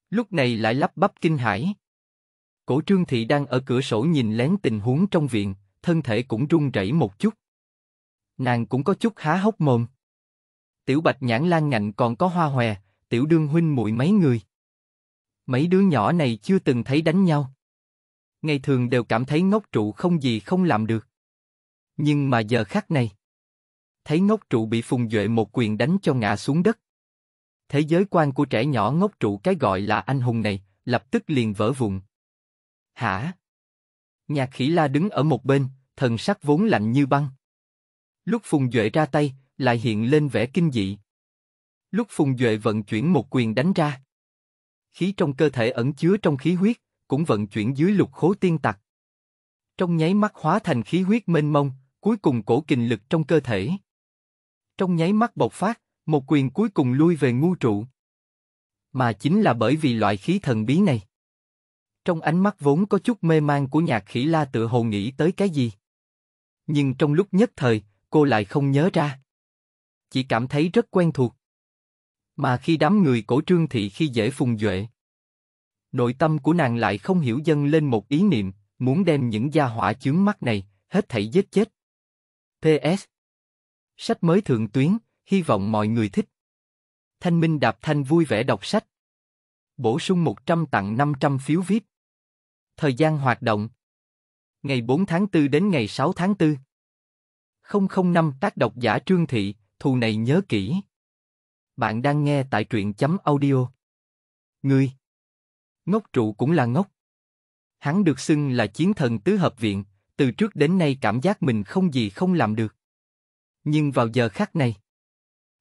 Lúc này lại lắp bắp kinh hãi. Cổ Trương Thị đang ở cửa sổ nhìn lén tình huống trong viện, thân thể cũng run rẩy một chút. Nàng cũng có chút há hốc mồm. Tiểu Bạch Nhãn Lan Ngạnh còn có hoa hòe, tiểu đương huynh muội mấy người. Mấy đứa nhỏ này chưa từng thấy đánh nhau. Ngày thường đều cảm thấy ngốc trụ không gì không làm được. Nhưng mà giờ khắc này, thấy ngốc trụ bị Phùng Duệ một quyền đánh cho ngã xuống đất. Thế giới quan của trẻ nhỏ ngốc trụ cái gọi là anh hùng này, lập tức liền vỡ vụn. Hả? Nhạc khỉ la đứng ở một bên, thần sắc vốn lạnh như băng. Lúc Phùng Duệ ra tay, lại hiện lên vẻ kinh dị. Lúc Phùng Duệ vận chuyển một quyền đánh ra, Khí trong cơ thể ẩn chứa trong khí huyết, cũng vận chuyển dưới lục khố tiên tặc. Trong nháy mắt hóa thành khí huyết mênh mông, cuối cùng cổ kinh lực trong cơ thể. Trong nháy mắt bộc phát, một quyền cuối cùng lui về ngu trụ. Mà chính là bởi vì loại khí thần bí này. Trong ánh mắt vốn có chút mê mang của nhạc khỉ la tự hồ nghĩ tới cái gì. Nhưng trong lúc nhất thời, cô lại không nhớ ra. Chỉ cảm thấy rất quen thuộc mà khi đám người cổ trương thị khi dễ phùng duệ. Nội tâm của nàng lại không hiểu dâng lên một ý niệm, muốn đem những gia hỏa chướng mắt này, hết thảy giết chết. PS Sách mới thượng tuyến, hy vọng mọi người thích. Thanh Minh Đạp Thanh vui vẻ đọc sách. Bổ sung 100 tặng 500 phiếu VIP. Thời gian hoạt động Ngày 4 tháng 4 đến ngày 6 tháng 4 005 tác độc giả Trương Thị, thù này nhớ kỹ. Bạn đang nghe tại truyện chấm audio. Ngươi. Ngốc trụ cũng là ngốc. Hắn được xưng là chiến thần tứ hợp viện, từ trước đến nay cảm giác mình không gì không làm được. Nhưng vào giờ khắc này,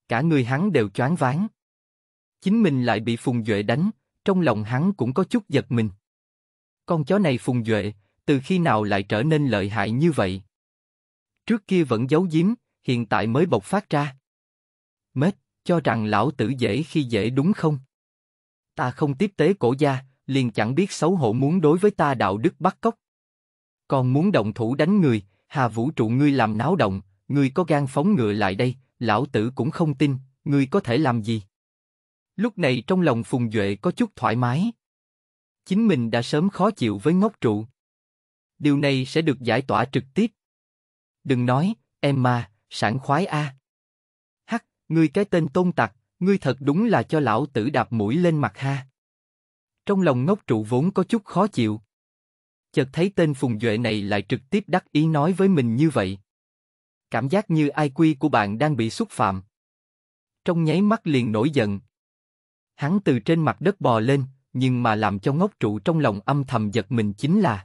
cả người hắn đều choáng váng. Chính mình lại bị Phùng Duệ đánh, trong lòng hắn cũng có chút giật mình. Con chó này Phùng Duệ, từ khi nào lại trở nên lợi hại như vậy? Trước kia vẫn giấu giếm, hiện tại mới bộc phát ra. Mết cho rằng lão tử dễ khi dễ đúng không? Ta không tiếp tế cổ gia, liền chẳng biết xấu hổ muốn đối với ta đạo đức bắt cóc. Còn muốn động thủ đánh người, hà vũ trụ ngươi làm náo động, ngươi có gan phóng ngựa lại đây, lão tử cũng không tin, ngươi có thể làm gì? Lúc này trong lòng Phùng Duệ có chút thoải mái. Chính mình đã sớm khó chịu với ngốc trụ. Điều này sẽ được giải tỏa trực tiếp. Đừng nói, em mà, sảng khoái a. À. Ngươi cái tên tôn tặc, ngươi thật đúng là cho lão tử đạp mũi lên mặt ha. Trong lòng ngốc trụ vốn có chút khó chịu. Chợt thấy tên Phùng Duệ này lại trực tiếp đắc ý nói với mình như vậy. Cảm giác như ai quy của bạn đang bị xúc phạm. Trong nháy mắt liền nổi giận. Hắn từ trên mặt đất bò lên, nhưng mà làm cho ngốc trụ trong lòng âm thầm giật mình chính là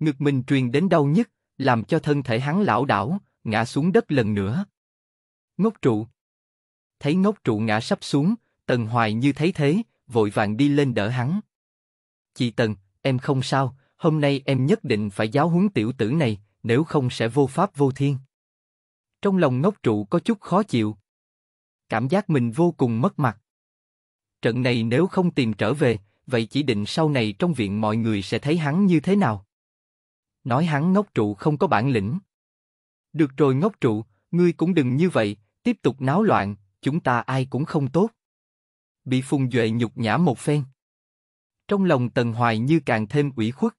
ngực mình truyền đến đau nhất, làm cho thân thể hắn lão đảo, ngã xuống đất lần nữa. Ngốc trụ thấy ngốc trụ ngã sắp xuống, Tần Hoài như thấy thế, vội vàng đi lên đỡ hắn. Chị Tần, em không sao, hôm nay em nhất định phải giáo huấn tiểu tử này, nếu không sẽ vô pháp vô thiên. Trong lòng ngốc trụ có chút khó chịu. Cảm giác mình vô cùng mất mặt. Trận này nếu không tìm trở về, vậy chỉ định sau này trong viện mọi người sẽ thấy hắn như thế nào. Nói hắn ngốc trụ không có bản lĩnh. Được rồi ngốc trụ, ngươi cũng đừng như vậy, tiếp tục náo loạn, chúng ta ai cũng không tốt. Bị Phùng Duệ nhục nhã một phen. Trong lòng Tần Hoài như càng thêm ủy khuất.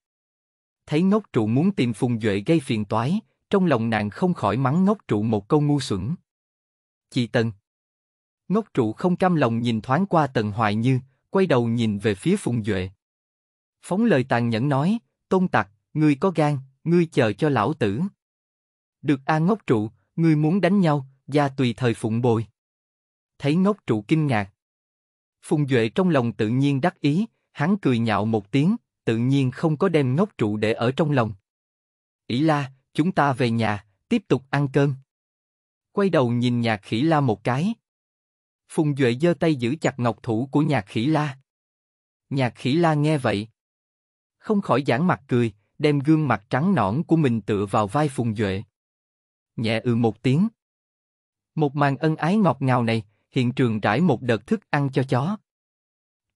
Thấy ngốc trụ muốn tìm Phùng Duệ gây phiền toái, trong lòng nàng không khỏi mắng ngốc trụ một câu ngu xuẩn. Chị Tần. Ngốc trụ không cam lòng nhìn thoáng qua Tần Hoài như, quay đầu nhìn về phía Phùng Duệ. Phóng lời tàn nhẫn nói, tôn tặc, ngươi có gan, ngươi chờ cho lão tử. Được A ngốc trụ, ngươi muốn đánh nhau, gia tùy thời phụng bồi thấy ngốc trụ kinh ngạc. Phùng Duệ trong lòng tự nhiên đắc ý, hắn cười nhạo một tiếng, tự nhiên không có đem ngốc trụ để ở trong lòng. Ý la, chúng ta về nhà, tiếp tục ăn cơm. Quay đầu nhìn nhạc khỉ la một cái. Phùng Duệ giơ tay giữ chặt ngọc thủ của nhạc khỉ la. Nhạc khỉ la nghe vậy. Không khỏi giãn mặt cười, đem gương mặt trắng nõn của mình tựa vào vai Phùng Duệ. Nhẹ ừ một tiếng. Một màn ân ái ngọt ngào này, hiện trường rải một đợt thức ăn cho chó.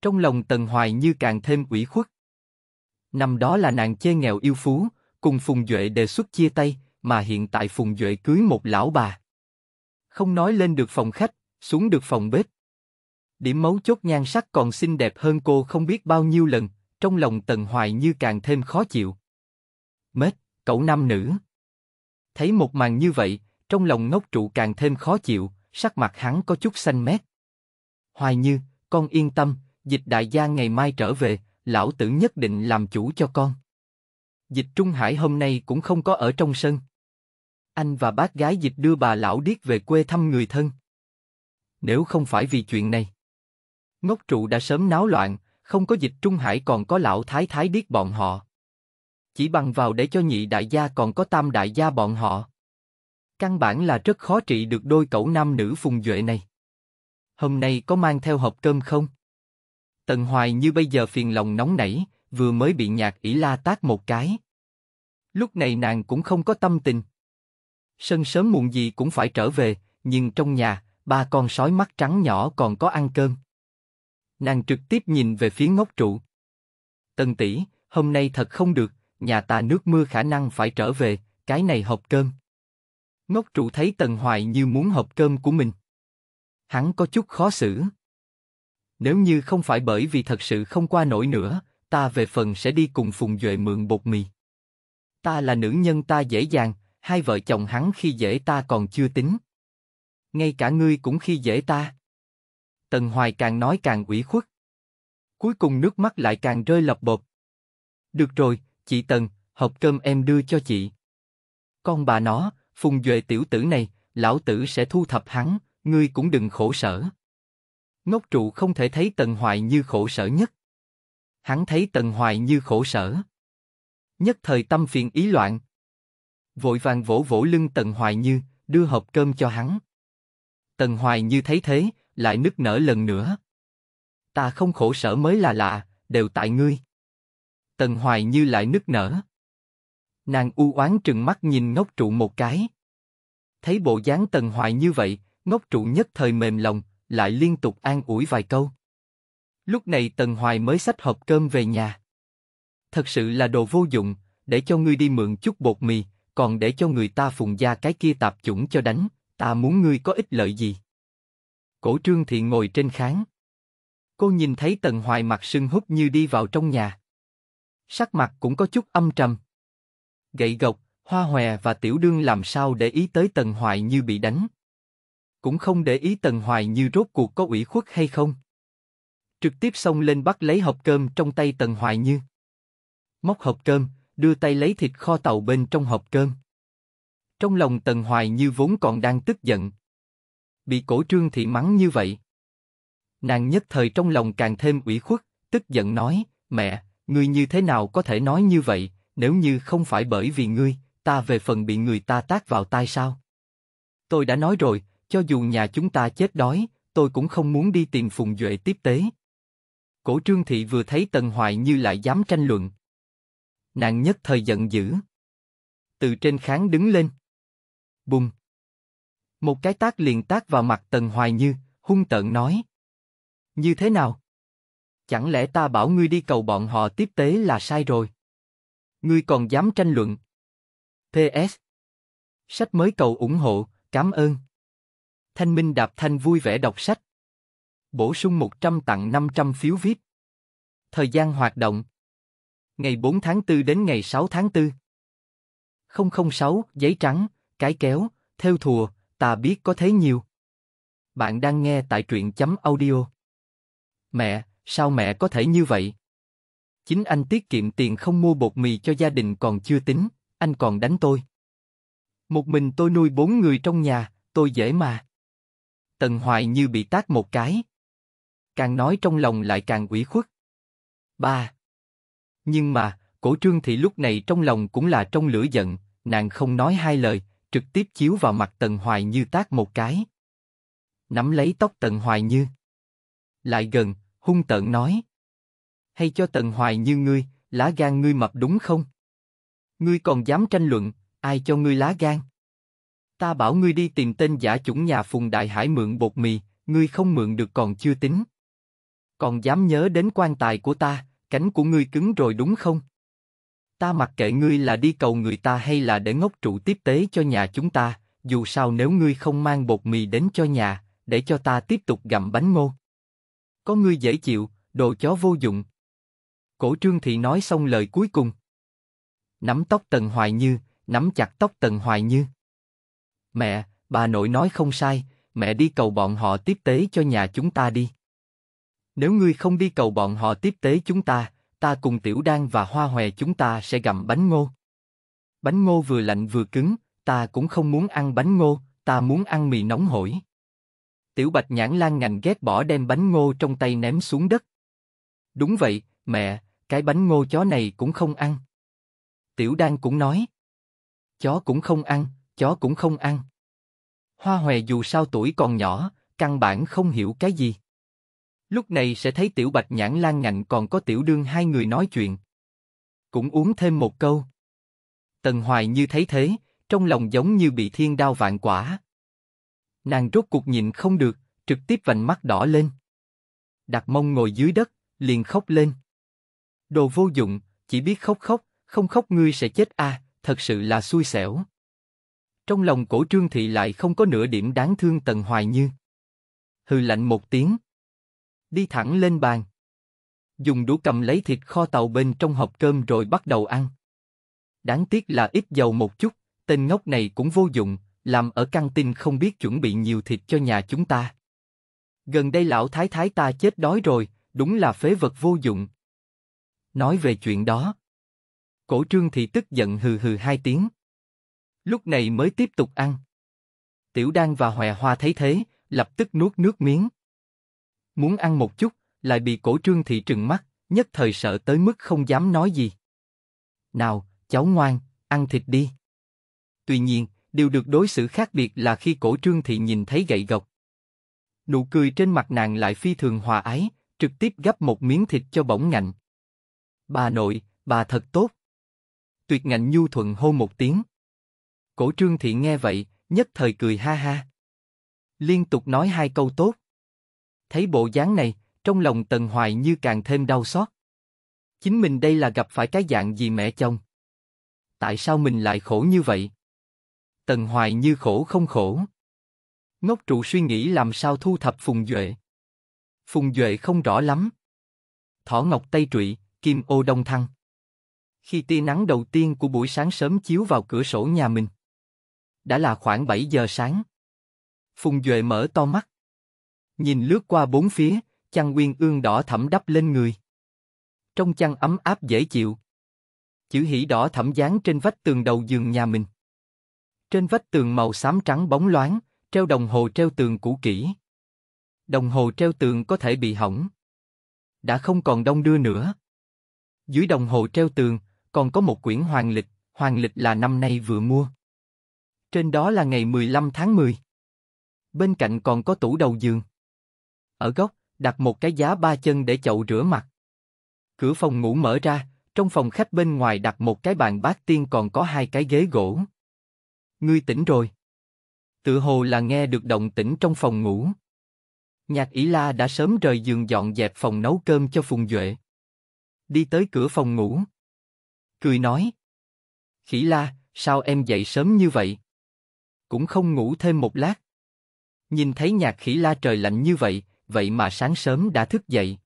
Trong lòng Tần Hoài như càng thêm ủy khuất. Năm đó là nàng chê nghèo yêu phú, cùng Phùng Duệ đề xuất chia tay, mà hiện tại Phùng Duệ cưới một lão bà. Không nói lên được phòng khách, xuống được phòng bếp. Điểm mấu chốt nhan sắc còn xinh đẹp hơn cô không biết bao nhiêu lần, trong lòng Tần Hoài như càng thêm khó chịu. Mết, cậu nam nữ. Thấy một màn như vậy, trong lòng ngốc trụ càng thêm khó chịu, sắc mặt hắn có chút xanh mét. Hoài Như, con yên tâm, dịch đại gia ngày mai trở về, lão tử nhất định làm chủ cho con. Dịch Trung Hải hôm nay cũng không có ở trong sân. Anh và bác gái dịch đưa bà lão điếc về quê thăm người thân. Nếu không phải vì chuyện này, ngốc trụ đã sớm náo loạn, không có dịch Trung Hải còn có lão thái thái điếc bọn họ. Chỉ bằng vào để cho nhị đại gia còn có tam đại gia bọn họ. Căn bản là rất khó trị được đôi cậu nam nữ phùng duệ này. Hôm nay có mang theo hộp cơm không? Tần Hoài như bây giờ phiền lòng nóng nảy, vừa mới bị nhạc ỉ la tát một cái. Lúc này nàng cũng không có tâm tình. Sân sớm muộn gì cũng phải trở về, nhưng trong nhà, ba con sói mắt trắng nhỏ còn có ăn cơm. Nàng trực tiếp nhìn về phía ngốc trụ. Tần tỷ, hôm nay thật không được, nhà ta nước mưa khả năng phải trở về, cái này hộp cơm. Ngốc trụ thấy Tần Hoài như muốn hộp cơm của mình. Hắn có chút khó xử. Nếu như không phải bởi vì thật sự không qua nổi nữa, ta về phần sẽ đi cùng Phùng Duệ mượn bột mì. Ta là nữ nhân ta dễ dàng, hai vợ chồng hắn khi dễ ta còn chưa tính. Ngay cả ngươi cũng khi dễ ta. Tần Hoài càng nói càng ủy khuất. Cuối cùng nước mắt lại càng rơi lập bột. Được rồi, chị Tần, hộp cơm em đưa cho chị. Con bà nó, Phùng Duệ tiểu tử này, lão tử sẽ thu thập hắn, ngươi cũng đừng khổ sở. Ngốc trụ không thể thấy Tần Hoài như khổ sở nhất. Hắn thấy Tần Hoài như khổ sở. Nhất thời tâm phiền ý loạn. Vội vàng vỗ vỗ lưng Tần Hoài như, đưa hộp cơm cho hắn. Tần Hoài như thấy thế, lại nức nở lần nữa. Ta không khổ sở mới là lạ, đều tại ngươi. Tần Hoài như lại nức nở. Nàng u oán trừng mắt nhìn ngốc trụ một cái. Thấy bộ dáng tần hoài như vậy, ngốc trụ nhất thời mềm lòng, lại liên tục an ủi vài câu. Lúc này tần hoài mới xách hộp cơm về nhà. Thật sự là đồ vô dụng, để cho ngươi đi mượn chút bột mì, còn để cho người ta phùng da cái kia tạp chủng cho đánh, ta muốn ngươi có ích lợi gì? Cổ trương thị ngồi trên kháng. Cô nhìn thấy tần hoài mặt sưng húp như đi vào trong nhà. Sắc mặt cũng có chút âm trầm gậy gộc, hoa hòe và tiểu đương làm sao để ý tới Tần Hoài Như bị đánh. Cũng không để ý Tần Hoài Như rốt cuộc có ủy khuất hay không. Trực tiếp xông lên bắt lấy hộp cơm trong tay Tần Hoài Như. Móc hộp cơm, đưa tay lấy thịt kho tàu bên trong hộp cơm. Trong lòng Tần Hoài Như vốn còn đang tức giận. Bị cổ trương thị mắng như vậy. Nàng nhất thời trong lòng càng thêm ủy khuất, tức giận nói, mẹ, người như thế nào có thể nói như vậy, nếu như không phải bởi vì ngươi, ta về phần bị người ta tác vào tai sao? Tôi đã nói rồi, cho dù nhà chúng ta chết đói, tôi cũng không muốn đi tìm Phùng Duệ tiếp tế. Cổ Trương Thị vừa thấy Tần Hoài Như lại dám tranh luận. Nàng nhất thời giận dữ. Từ trên kháng đứng lên. Bùng. Một cái tác liền tác vào mặt Tần Hoài Như, hung tợn nói. Như thế nào? Chẳng lẽ ta bảo ngươi đi cầu bọn họ tiếp tế là sai rồi? Ngươi còn dám tranh luận. PS. Sách mới cầu ủng hộ, cảm ơn. Thanh Minh Đạp Thanh vui vẻ đọc sách. Bổ sung 100 tặng 500 phiếu VIP. Thời gian hoạt động. Ngày 4 tháng 4 đến ngày 6 tháng 4. 006, giấy trắng, cái kéo, theo thùa, ta biết có thấy nhiều. Bạn đang nghe tại truyện chấm audio. Mẹ, sao mẹ có thể như vậy? Chính anh tiết kiệm tiền không mua bột mì cho gia đình còn chưa tính, anh còn đánh tôi. Một mình tôi nuôi bốn người trong nhà, tôi dễ mà. Tần Hoài như bị tát một cái. Càng nói trong lòng lại càng ủy khuất. Ba. Nhưng mà, cổ trương thì lúc này trong lòng cũng là trong lửa giận, nàng không nói hai lời, trực tiếp chiếu vào mặt Tần Hoài Như tác một cái. Nắm lấy tóc Tần Hoài Như. Lại gần, hung tợn nói hay cho tần hoài như ngươi, lá gan ngươi mập đúng không? Ngươi còn dám tranh luận, ai cho ngươi lá gan? Ta bảo ngươi đi tìm tên giả chủng nhà Phùng Đại Hải mượn bột mì, ngươi không mượn được còn chưa tính. Còn dám nhớ đến quan tài của ta, cánh của ngươi cứng rồi đúng không? Ta mặc kệ ngươi là đi cầu người ta hay là để ngốc trụ tiếp tế cho nhà chúng ta, dù sao nếu ngươi không mang bột mì đến cho nhà, để cho ta tiếp tục gặm bánh ngô. Có ngươi dễ chịu, đồ chó vô dụng. Cổ Trương Thị nói xong lời cuối cùng. Nắm tóc Tần Hoài Như, nắm chặt tóc Tần Hoài Như. Mẹ, bà nội nói không sai, mẹ đi cầu bọn họ tiếp tế cho nhà chúng ta đi. Nếu ngươi không đi cầu bọn họ tiếp tế chúng ta, ta cùng Tiểu Đan và Hoa Hòe chúng ta sẽ gặm bánh ngô. Bánh ngô vừa lạnh vừa cứng, ta cũng không muốn ăn bánh ngô, ta muốn ăn mì nóng hổi. Tiểu Bạch Nhãn Lan ngành ghét bỏ đem bánh ngô trong tay ném xuống đất. Đúng vậy, mẹ, cái bánh ngô chó này cũng không ăn. Tiểu Đan cũng nói, chó cũng không ăn, chó cũng không ăn. Hoa Hoè dù sao tuổi còn nhỏ, căn bản không hiểu cái gì. Lúc này sẽ thấy Tiểu Bạch Nhãn Lan Ngạnh còn có Tiểu Đương hai người nói chuyện. Cũng uống thêm một câu. Tần Hoài như thấy thế, trong lòng giống như bị thiên đao vạn quả. Nàng rốt cuộc nhịn không được, trực tiếp vành mắt đỏ lên. Đặt mông ngồi dưới đất, liền khóc lên. Đồ vô dụng, chỉ biết khóc khóc, không khóc ngươi sẽ chết a, à, thật sự là xui xẻo. Trong lòng cổ trương thị lại không có nửa điểm đáng thương Tần Hoài Như. Hừ lạnh một tiếng. Đi thẳng lên bàn. Dùng đũa cầm lấy thịt kho tàu bên trong hộp cơm rồi bắt đầu ăn. Đáng tiếc là ít dầu một chút, tên ngốc này cũng vô dụng, làm ở căng tin không biết chuẩn bị nhiều thịt cho nhà chúng ta. Gần đây lão thái thái ta chết đói rồi, đúng là phế vật vô dụng, nói về chuyện đó. Cổ trương thì tức giận hừ hừ hai tiếng. Lúc này mới tiếp tục ăn. Tiểu đan và hòe hoa thấy thế, lập tức nuốt nước miếng. Muốn ăn một chút, lại bị cổ trương thị trừng mắt, nhất thời sợ tới mức không dám nói gì. Nào, cháu ngoan, ăn thịt đi. Tuy nhiên, điều được đối xử khác biệt là khi cổ trương thị nhìn thấy gậy gộc. Nụ cười trên mặt nàng lại phi thường hòa ái, trực tiếp gấp một miếng thịt cho bỗng ngạnh. Bà nội, bà thật tốt. Tuyệt ngạnh nhu thuận hô một tiếng. Cổ trương thị nghe vậy, nhất thời cười ha ha. Liên tục nói hai câu tốt. Thấy bộ dáng này, trong lòng Tần Hoài như càng thêm đau xót. Chính mình đây là gặp phải cái dạng gì mẹ chồng? Tại sao mình lại khổ như vậy? Tần Hoài như khổ không khổ. Ngốc trụ suy nghĩ làm sao thu thập Phùng Duệ. Phùng Duệ không rõ lắm. Thỏ Ngọc Tây Trụy, kim ô đông thăng. Khi tia nắng đầu tiên của buổi sáng sớm chiếu vào cửa sổ nhà mình, đã là khoảng 7 giờ sáng. Phùng Duệ mở to mắt, nhìn lướt qua bốn phía, chăn nguyên ương đỏ thẫm đắp lên người. Trong chăn ấm áp dễ chịu, chữ hỉ đỏ thẫm dán trên vách tường đầu giường nhà mình. Trên vách tường màu xám trắng bóng loáng, treo đồng hồ treo tường cũ kỹ. Đồng hồ treo tường có thể bị hỏng. Đã không còn đông đưa nữa. Dưới đồng hồ treo tường, còn có một quyển hoàng lịch, hoàng lịch là năm nay vừa mua. Trên đó là ngày 15 tháng 10. Bên cạnh còn có tủ đầu giường. Ở góc, đặt một cái giá ba chân để chậu rửa mặt. Cửa phòng ngủ mở ra, trong phòng khách bên ngoài đặt một cái bàn bát tiên còn có hai cái ghế gỗ. Ngươi tỉnh rồi. Tự hồ là nghe được động tĩnh trong phòng ngủ. Nhạc Ý La đã sớm rời giường dọn dẹp phòng nấu cơm cho Phùng Duệ đi tới cửa phòng ngủ. Cười nói. Khỉ la, sao em dậy sớm như vậy? Cũng không ngủ thêm một lát. Nhìn thấy nhạc khỉ la trời lạnh như vậy, vậy mà sáng sớm đã thức dậy.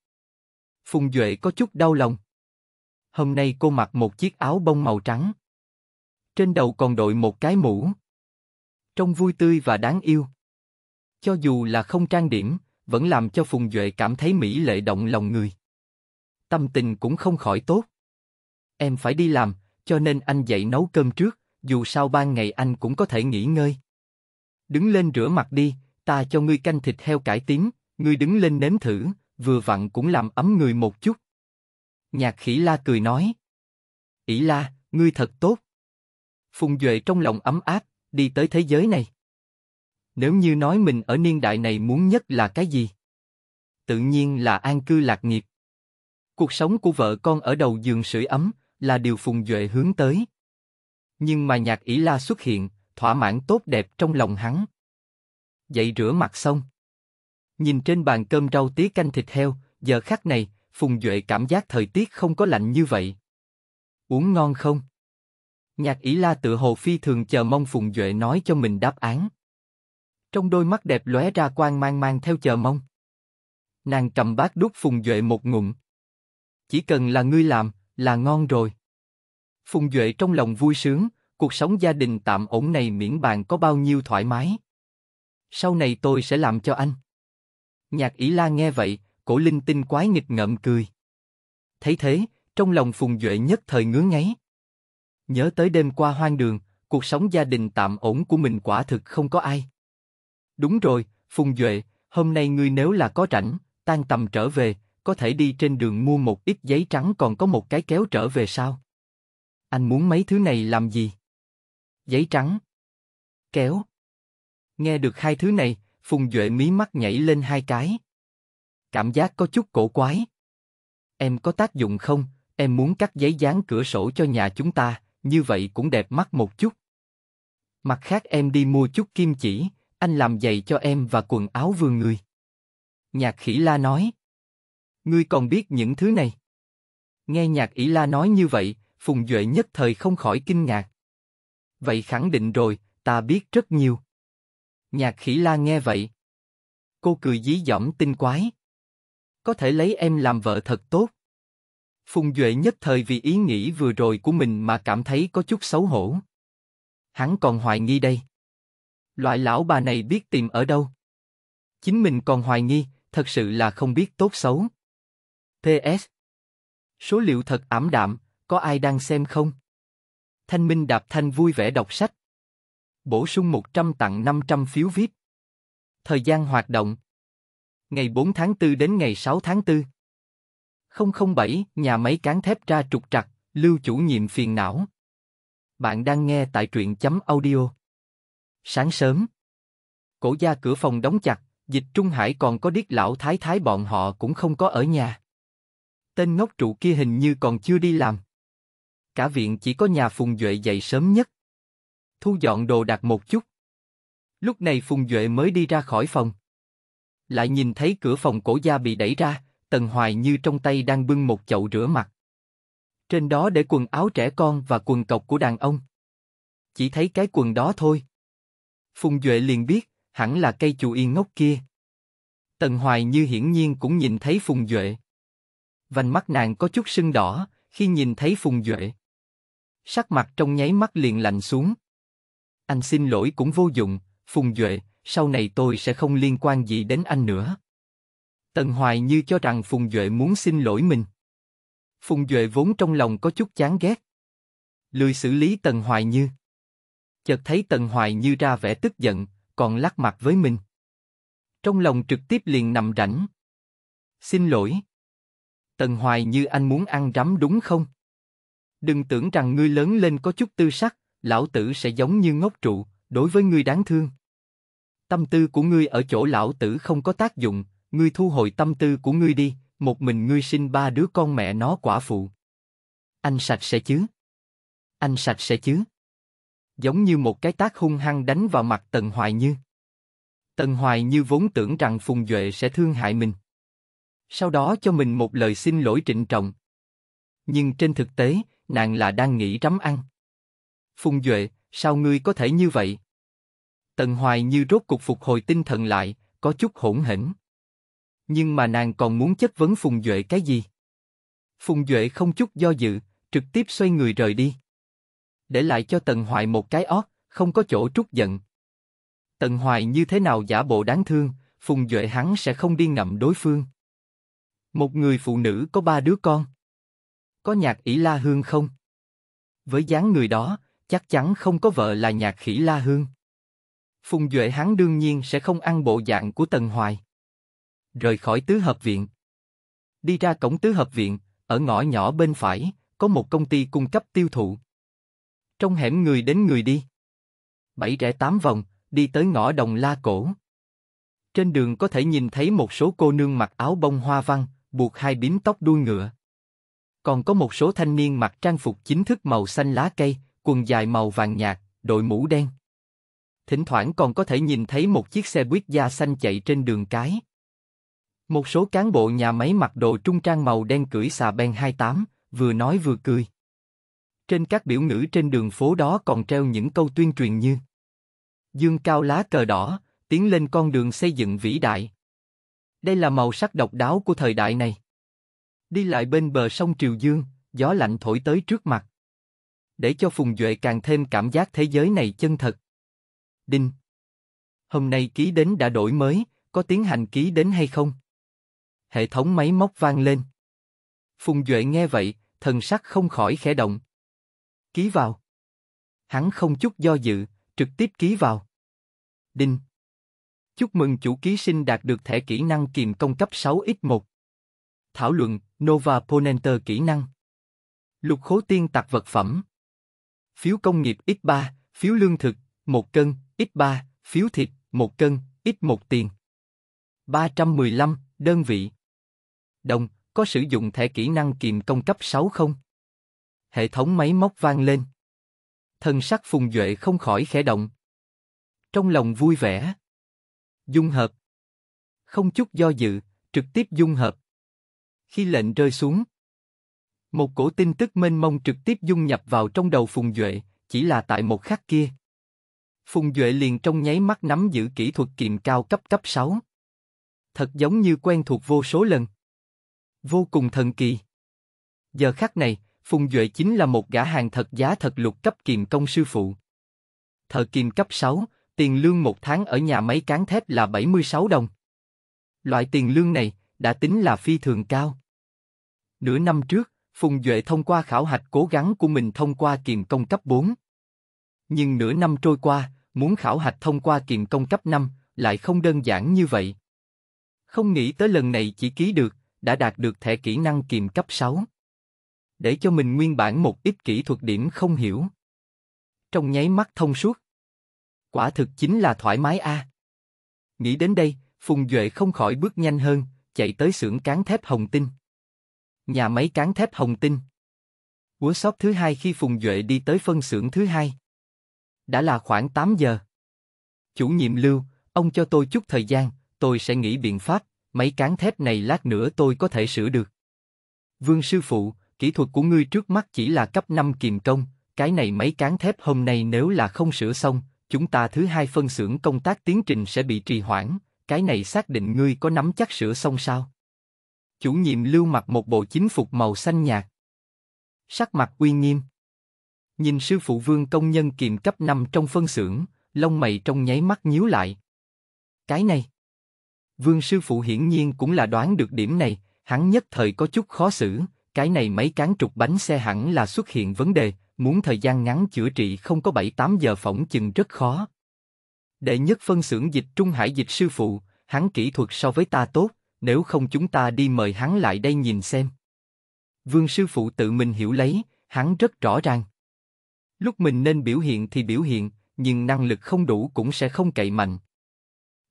Phùng Duệ có chút đau lòng. Hôm nay cô mặc một chiếc áo bông màu trắng. Trên đầu còn đội một cái mũ. Trông vui tươi và đáng yêu. Cho dù là không trang điểm, vẫn làm cho Phùng Duệ cảm thấy mỹ lệ động lòng người tâm tình cũng không khỏi tốt. Em phải đi làm, cho nên anh dậy nấu cơm trước, dù sao ban ngày anh cũng có thể nghỉ ngơi. Đứng lên rửa mặt đi, ta cho ngươi canh thịt heo cải tiến ngươi đứng lên nếm thử, vừa vặn cũng làm ấm người một chút. Nhạc khỉ la cười nói. ỷ la, ngươi thật tốt. Phùng Duệ trong lòng ấm áp, đi tới thế giới này. Nếu như nói mình ở niên đại này muốn nhất là cái gì? Tự nhiên là an cư lạc nghiệp. Cuộc sống của vợ con ở đầu giường sưởi ấm là điều Phùng Duệ hướng tới. Nhưng mà nhạc ỷ la xuất hiện, thỏa mãn tốt đẹp trong lòng hắn. Dậy rửa mặt xong. Nhìn trên bàn cơm rau tía canh thịt heo, giờ khắc này, Phùng Duệ cảm giác thời tiết không có lạnh như vậy. Uống ngon không? Nhạc ỷ la tự hồ phi thường chờ mong Phùng Duệ nói cho mình đáp án. Trong đôi mắt đẹp lóe ra quang mang mang theo chờ mong. Nàng cầm bát đút Phùng Duệ một ngụm. Chỉ cần là ngươi làm, là ngon rồi. Phùng Duệ trong lòng vui sướng, cuộc sống gia đình tạm ổn này miễn bàn có bao nhiêu thoải mái. Sau này tôi sẽ làm cho anh. Nhạc Ý La nghe vậy, cổ linh tinh quái nghịch ngợm cười. Thấy thế, trong lòng Phùng Duệ nhất thời ngứa ngáy. Nhớ tới đêm qua hoang đường, cuộc sống gia đình tạm ổn của mình quả thực không có ai. Đúng rồi, Phùng Duệ, hôm nay ngươi nếu là có rảnh, tan tầm trở về, có thể đi trên đường mua một ít giấy trắng còn có một cái kéo trở về sao? Anh muốn mấy thứ này làm gì? Giấy trắng. Kéo. Nghe được hai thứ này, Phùng Duệ mí mắt nhảy lên hai cái. Cảm giác có chút cổ quái. Em có tác dụng không? Em muốn cắt giấy dán cửa sổ cho nhà chúng ta, như vậy cũng đẹp mắt một chút. Mặt khác em đi mua chút kim chỉ, anh làm giày cho em và quần áo vừa người. Nhạc khỉ la nói ngươi còn biết những thứ này. Nghe nhạc ỷ la nói như vậy, Phùng Duệ nhất thời không khỏi kinh ngạc. Vậy khẳng định rồi, ta biết rất nhiều. Nhạc khỉ la nghe vậy. Cô cười dí dỏm tinh quái. Có thể lấy em làm vợ thật tốt. Phùng Duệ nhất thời vì ý nghĩ vừa rồi của mình mà cảm thấy có chút xấu hổ. Hắn còn hoài nghi đây. Loại lão bà này biết tìm ở đâu. Chính mình còn hoài nghi, thật sự là không biết tốt xấu. PS. Số liệu thật ảm đạm, có ai đang xem không? Thanh Minh Đạp Thanh vui vẻ đọc sách. Bổ sung 100 tặng 500 phiếu VIP. Thời gian hoạt động. Ngày 4 tháng 4 đến ngày 6 tháng 4. 007, nhà máy cán thép ra trục trặc, lưu chủ nhiệm phiền não. Bạn đang nghe tại truyện chấm audio. Sáng sớm. Cổ gia cửa phòng đóng chặt, dịch Trung Hải còn có điếc lão thái thái bọn họ cũng không có ở nhà tên ngốc trụ kia hình như còn chưa đi làm. Cả viện chỉ có nhà Phùng Duệ dậy sớm nhất. Thu dọn đồ đạc một chút. Lúc này Phùng Duệ mới đi ra khỏi phòng. Lại nhìn thấy cửa phòng cổ gia bị đẩy ra, Tần Hoài như trong tay đang bưng một chậu rửa mặt. Trên đó để quần áo trẻ con và quần cộc của đàn ông. Chỉ thấy cái quần đó thôi. Phùng Duệ liền biết, hẳn là cây chủ yên ngốc kia. Tần Hoài như hiển nhiên cũng nhìn thấy Phùng Duệ vành mắt nàng có chút sưng đỏ khi nhìn thấy Phùng Duệ. Sắc mặt trong nháy mắt liền lạnh xuống. Anh xin lỗi cũng vô dụng, Phùng Duệ, sau này tôi sẽ không liên quan gì đến anh nữa. Tần Hoài như cho rằng Phùng Duệ muốn xin lỗi mình. Phùng Duệ vốn trong lòng có chút chán ghét. Lười xử lý Tần Hoài như. Chợt thấy Tần Hoài như ra vẻ tức giận, còn lắc mặt với mình. Trong lòng trực tiếp liền nằm rảnh. Xin lỗi, Tần Hoài như anh muốn ăn rắm đúng không? Đừng tưởng rằng ngươi lớn lên có chút tư sắc, lão tử sẽ giống như ngốc trụ, đối với ngươi đáng thương. Tâm tư của ngươi ở chỗ lão tử không có tác dụng, ngươi thu hồi tâm tư của ngươi đi, một mình ngươi sinh ba đứa con mẹ nó quả phụ. Anh sạch sẽ chứ? Anh sạch sẽ chứ? Giống như một cái tác hung hăng đánh vào mặt Tần Hoài Như. Tần Hoài Như vốn tưởng rằng Phùng Duệ sẽ thương hại mình sau đó cho mình một lời xin lỗi trịnh trọng. Nhưng trên thực tế, nàng là đang nghĩ rắm ăn. Phùng Duệ, sao ngươi có thể như vậy? Tần Hoài như rốt cục phục hồi tinh thần lại, có chút hỗn hỉnh Nhưng mà nàng còn muốn chất vấn Phùng Duệ cái gì? Phùng Duệ không chút do dự, trực tiếp xoay người rời đi. Để lại cho Tần Hoài một cái ót, không có chỗ trút giận. Tần Hoài như thế nào giả bộ đáng thương, Phùng Duệ hắn sẽ không đi ngậm đối phương. Một người phụ nữ có ba đứa con. Có nhạc ỷ La Hương không? Với dáng người đó, chắc chắn không có vợ là nhạc khỉ La Hương. Phùng Duệ hắn đương nhiên sẽ không ăn bộ dạng của Tần Hoài. Rời khỏi tứ hợp viện. Đi ra cổng tứ hợp viện, ở ngõ nhỏ bên phải, có một công ty cung cấp tiêu thụ. Trong hẻm người đến người đi. Bảy rẽ tám vòng, đi tới ngõ đồng La Cổ. Trên đường có thể nhìn thấy một số cô nương mặc áo bông hoa văn, buộc hai bím tóc đuôi ngựa. Còn có một số thanh niên mặc trang phục chính thức màu xanh lá cây, quần dài màu vàng nhạt, đội mũ đen. Thỉnh thoảng còn có thể nhìn thấy một chiếc xe buýt da xanh chạy trên đường cái. Một số cán bộ nhà máy mặc đồ trung trang màu đen cưỡi xà Ben 28, vừa nói vừa cười. Trên các biểu ngữ trên đường phố đó còn treo những câu tuyên truyền như Dương cao lá cờ đỏ, tiến lên con đường xây dựng vĩ đại. Đây là màu sắc độc đáo của thời đại này. Đi lại bên bờ sông Triều Dương, gió lạnh thổi tới trước mặt. Để cho Phùng Duệ càng thêm cảm giác thế giới này chân thật. Đinh. Hôm nay ký đến đã đổi mới, có tiến hành ký đến hay không? Hệ thống máy móc vang lên. Phùng Duệ nghe vậy, thần sắc không khỏi khẽ động. Ký vào. Hắn không chút do dự, trực tiếp ký vào. Đinh, Chúc mừng chủ ký sinh đạt được thẻ kỹ năng kiềm công cấp 6x1. Thảo luận, Nova Ponenter kỹ năng. Lục khố tiên tạc vật phẩm. Phiếu công nghiệp x3, phiếu lương thực, 1 cân, x3, phiếu thịt, 1 cân, x1 tiền. 315, đơn vị. Đồng, có sử dụng thẻ kỹ năng kiềm công cấp 6 không? Hệ thống máy móc vang lên. thần sắc Phùng Duệ không khỏi khẽ động. Trong lòng vui vẻ dung hợp. Không chút do dự, trực tiếp dung hợp. Khi lệnh rơi xuống, một cổ tin tức mênh mông trực tiếp dung nhập vào trong đầu Phùng Duệ, chỉ là tại một khắc kia. Phùng Duệ liền trong nháy mắt nắm giữ kỹ thuật kiềm cao cấp cấp 6. Thật giống như quen thuộc vô số lần. Vô cùng thần kỳ. Giờ khắc này, Phùng Duệ chính là một gã hàng thật giá thật lục cấp kiềm công sư phụ. Thợ kiềm cấp 6, Tiền lương một tháng ở nhà máy cán thép là 76 đồng. Loại tiền lương này đã tính là phi thường cao. Nửa năm trước, Phùng Duệ thông qua khảo hạch cố gắng của mình thông qua kiềm công cấp 4. Nhưng nửa năm trôi qua, muốn khảo hạch thông qua kiềm công cấp 5 lại không đơn giản như vậy. Không nghĩ tới lần này chỉ ký được, đã đạt được thẻ kỹ năng kiềm cấp 6. Để cho mình nguyên bản một ít kỹ thuật điểm không hiểu. Trong nháy mắt thông suốt, Quả thực chính là thoải mái a. À. Nghĩ đến đây, Phùng Duệ không khỏi bước nhanh hơn, chạy tới xưởng cán thép Hồng Tinh. Nhà máy cán thép Hồng Tinh. Úa shop thứ hai khi Phùng Duệ đi tới phân xưởng thứ hai. Đã là khoảng 8 giờ. Chủ nhiệm Lưu, ông cho tôi chút thời gian, tôi sẽ nghĩ biện pháp, máy cán thép này lát nữa tôi có thể sửa được. Vương sư phụ, kỹ thuật của ngươi trước mắt chỉ là cấp 5 kiềm công, cái này máy cán thép hôm nay nếu là không sửa xong, chúng ta thứ hai phân xưởng công tác tiến trình sẽ bị trì hoãn, cái này xác định ngươi có nắm chắc sửa xong sao? Chủ nhiệm lưu mặc một bộ chính phục màu xanh nhạt. Sắc mặt uy nghiêm. Nhìn sư phụ vương công nhân kiềm cấp 5 trong phân xưởng, lông mày trong nháy mắt nhíu lại. Cái này. Vương sư phụ hiển nhiên cũng là đoán được điểm này, hắn nhất thời có chút khó xử, cái này mấy cán trục bánh xe hẳn là xuất hiện vấn đề, muốn thời gian ngắn chữa trị không có 7-8 giờ phỏng chừng rất khó. Đệ nhất phân xưởng dịch Trung Hải dịch sư phụ, hắn kỹ thuật so với ta tốt, nếu không chúng ta đi mời hắn lại đây nhìn xem. Vương sư phụ tự mình hiểu lấy, hắn rất rõ ràng. Lúc mình nên biểu hiện thì biểu hiện, nhưng năng lực không đủ cũng sẽ không cậy mạnh.